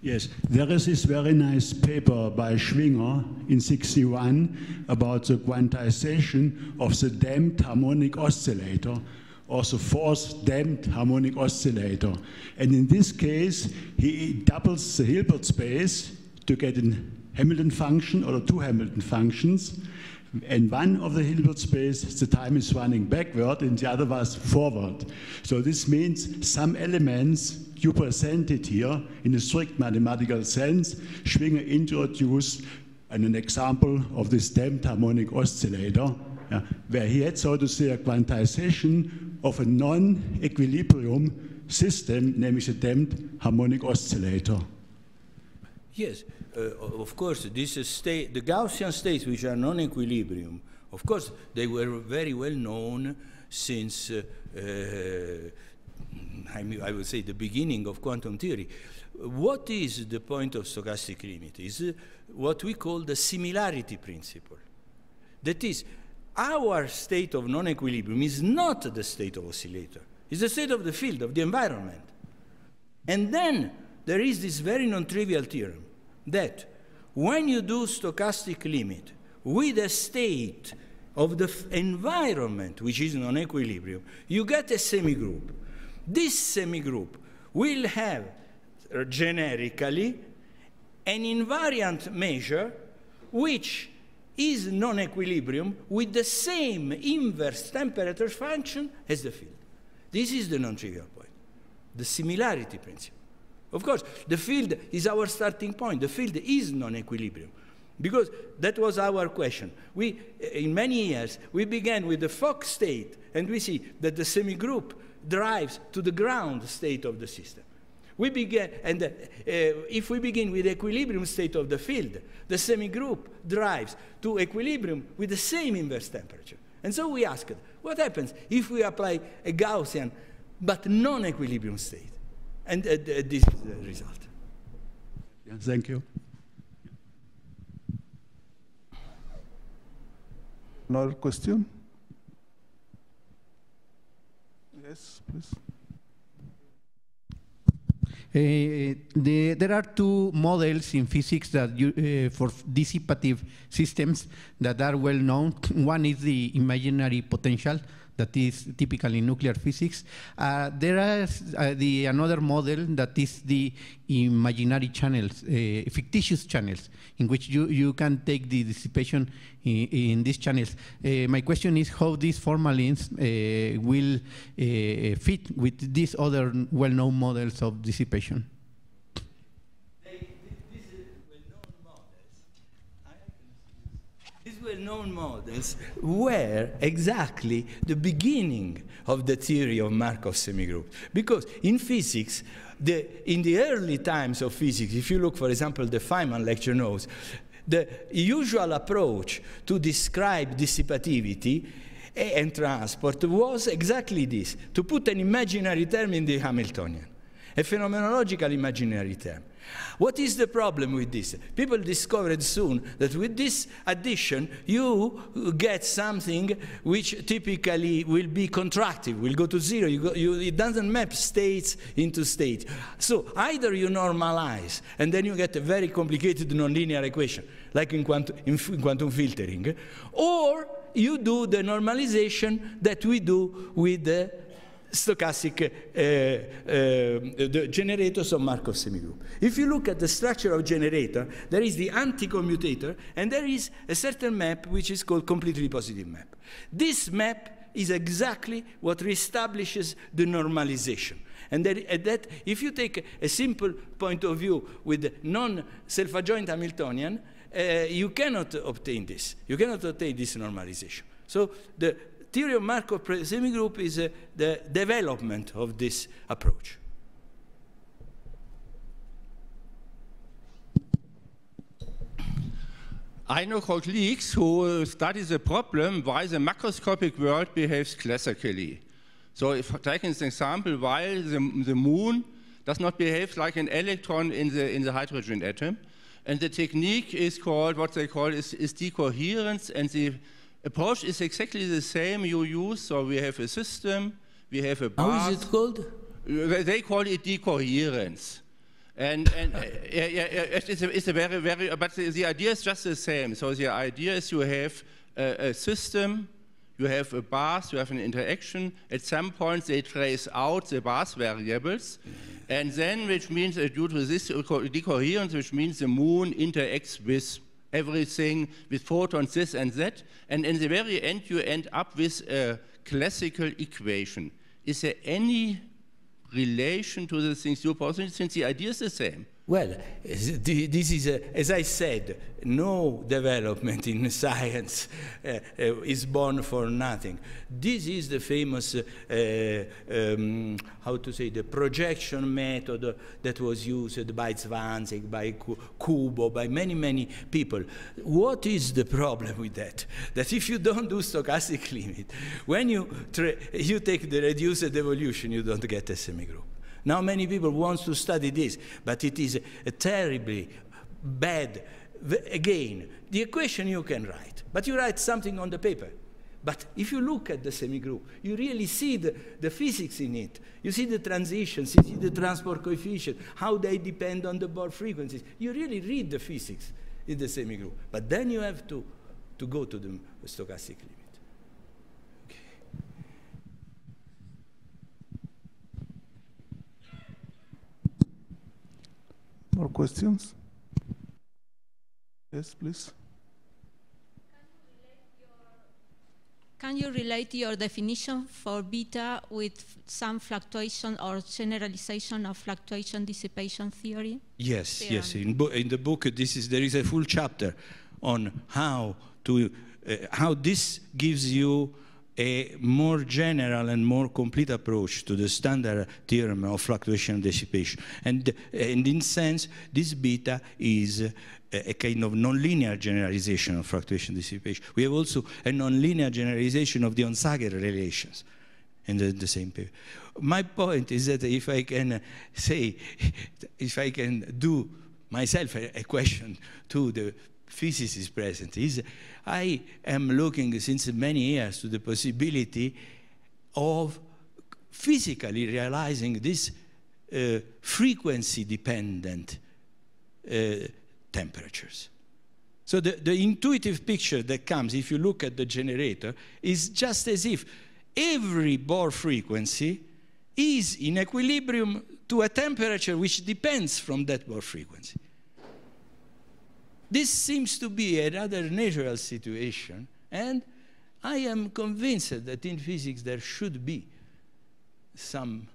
S1: Yes, there is this very nice paper by Schwinger in 61 about the quantization of the damped harmonic oscillator or the fourth damped harmonic oscillator. And in this case, he doubles the Hilbert space to get a Hamilton function or two Hamilton functions in one of the Hilbert space, the time is running backward, and the other was forward. So this means some elements you presented here in a strict mathematical sense, Schwinger introduced an example of this damped harmonic oscillator, uh, where he had, so to say, a quantization of a non-equilibrium system, namely a damped harmonic oscillator.
S2: Yes, uh, of course, this state, the Gaussian states, which are non-equilibrium, of course, they were very well known since, uh, uh, I, mean, I would say, the beginning of quantum theory. What is the point of stochastic limit? Is uh, what we call the similarity principle. That is, our state of non-equilibrium is not the state of oscillator. It's the state of the field, of the environment. And then there is this very non-trivial theorem that when you do stochastic limit with a state of the environment, which is non-equilibrium, you get a semigroup. This semigroup will have, uh, generically, an invariant measure which is non-equilibrium with the same inverse temperature function as the field. This is the non-trivial point, the similarity principle. Of course, the field is our starting point. The field is non-equilibrium. Because that was our question. We, in many years, we began with the Fock state, and we see that the semigroup drives to the ground state of the system. We begin, and uh, uh, if we begin with equilibrium state of the field, the semigroup drives to equilibrium with the same inverse temperature. And so we asked, what happens if we apply a Gaussian but non-equilibrium state? And uh, this is the result. Yeah, thank you.
S1: Another question? Yes, please. Uh, the, there are two models
S2: in physics that you, uh, for dissipative systems that are well known. One is the imaginary potential, that is typical in nuclear physics. Uh, there is uh, the another model that is the imaginary channels, uh, fictitious channels, in which you, you can take the dissipation in, in these channels. Uh, my question is how these formalins uh, will fit with these other well-known models of dissipation. well-known models were exactly the beginning of the theory of Markov semigroups. Because in physics, the, in the early times of physics, if you look, for example, the Feynman lecture notes, the usual approach to describe dissipativity and transport was exactly this, to put an imaginary term in the Hamiltonian, a phenomenological imaginary term. What is the problem with this? People discovered soon that with this addition, you get something which typically will be contractive, will go to zero. You go, you, it doesn't map states into states. So either you normalize, and then you get a very complicated nonlinear equation, like in quantum, in quantum filtering, or you do the normalization that we do with the stochastic uh, eh, uh, eh, the generators of Markov semigroup. If you look at the structure of generator, there is the anti-commutator, and there is a certain map which is called completely positive map. This map is exactly what reestablishes the normalization. And that, that, if you take a simple point of view with non-self-adjoint Hamiltonian, uh, you cannot obtain this. You cannot obtain this normalization. So the theory of Markov proximity group is uh, the development of this approach. I know colleagues who uh, study the problem why the macroscopic world behaves classically. So if I take an example, why the, the moon does not behave like an electron in the, in the hydrogen atom. And the technique is called, what they call is, is decoherence and the Approach is exactly the same you use, so we have a system, we have a path. How is it called? Uh, they call it decoherence. And, and uh, yeah, yeah, it's, a, it's a very, very, uh, but the, the, idea is just the same. So the idea is you have a, a system, you have a bath, you have an interaction. At some point, they trace out the bath variables. And then, which means that due to this decoherence, which means the moon interacts with everything with photons, this and that. And in the very end, you end up with a classical equation. Is there any relation to the things you're positing since the idea is the same? Well, this is, a, as I said, no development in science uh, uh, is born for nothing. This is the famous, uh, uh, um, how to say, the projection method that was used by Zwanzig, by Kubo, by many, many people. What is the problem with that? That if you don't do stochastic limit, when you, you take the reduced evolution, you don't get a semigroup. Now many people want to study this, but it is terribly bad. Again, the equation you can write, but you write something on the paper. But if you look at the semigroup, you really see the, the physics in it. You see the transitions, you see the transport coefficient, how they depend on the Bohr frequencies. You really read the physics in the semigroup. But then you have to, to go to the stochastic limit.
S1: More questions? Yes, please. Can you relate your definition for beta with some fluctuation or generalization of fluctuation dissipation theory?
S2: Yes, Theorem. yes. In, in, the book, this is there is a full chapter on how to uh, how this gives you a more general and more complete approach to the standard theorem of fluctuation dissipation. And, and in sense, this beta is a, kind of nonlinear generalization of fluctuation dissipation. We have also a nonlinear generalization of the Onsager relations in the, the same paper. My point is that if I can say, if I can do myself a, a question to the Physics is present is I am looking since many years to the possibility of physically realizing this uh, frequency-dependent uh, temperatures. So the, the intuitive picture that comes if you look at the generator is just as if every Bohr frequency is in equilibrium to a temperature which depends from that Bohr frequency. This seems to be a rather natural situation, and I am convinced that in physics there should be some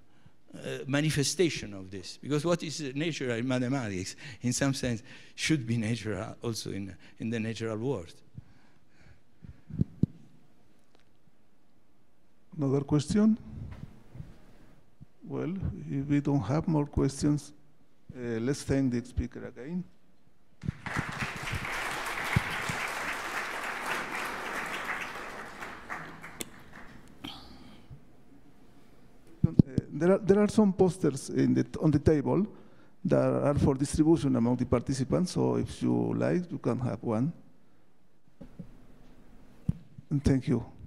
S2: uh, manifestation of this, because what is natural in mathematics, in some sense, should be natural also in, in the natural world.
S1: Another question? Well, if we don't have more questions, uh, let's thank the speaker again. There are, there are some posters the, on the table that are for distribution among the participants, so if you like, you can have one. And thank you.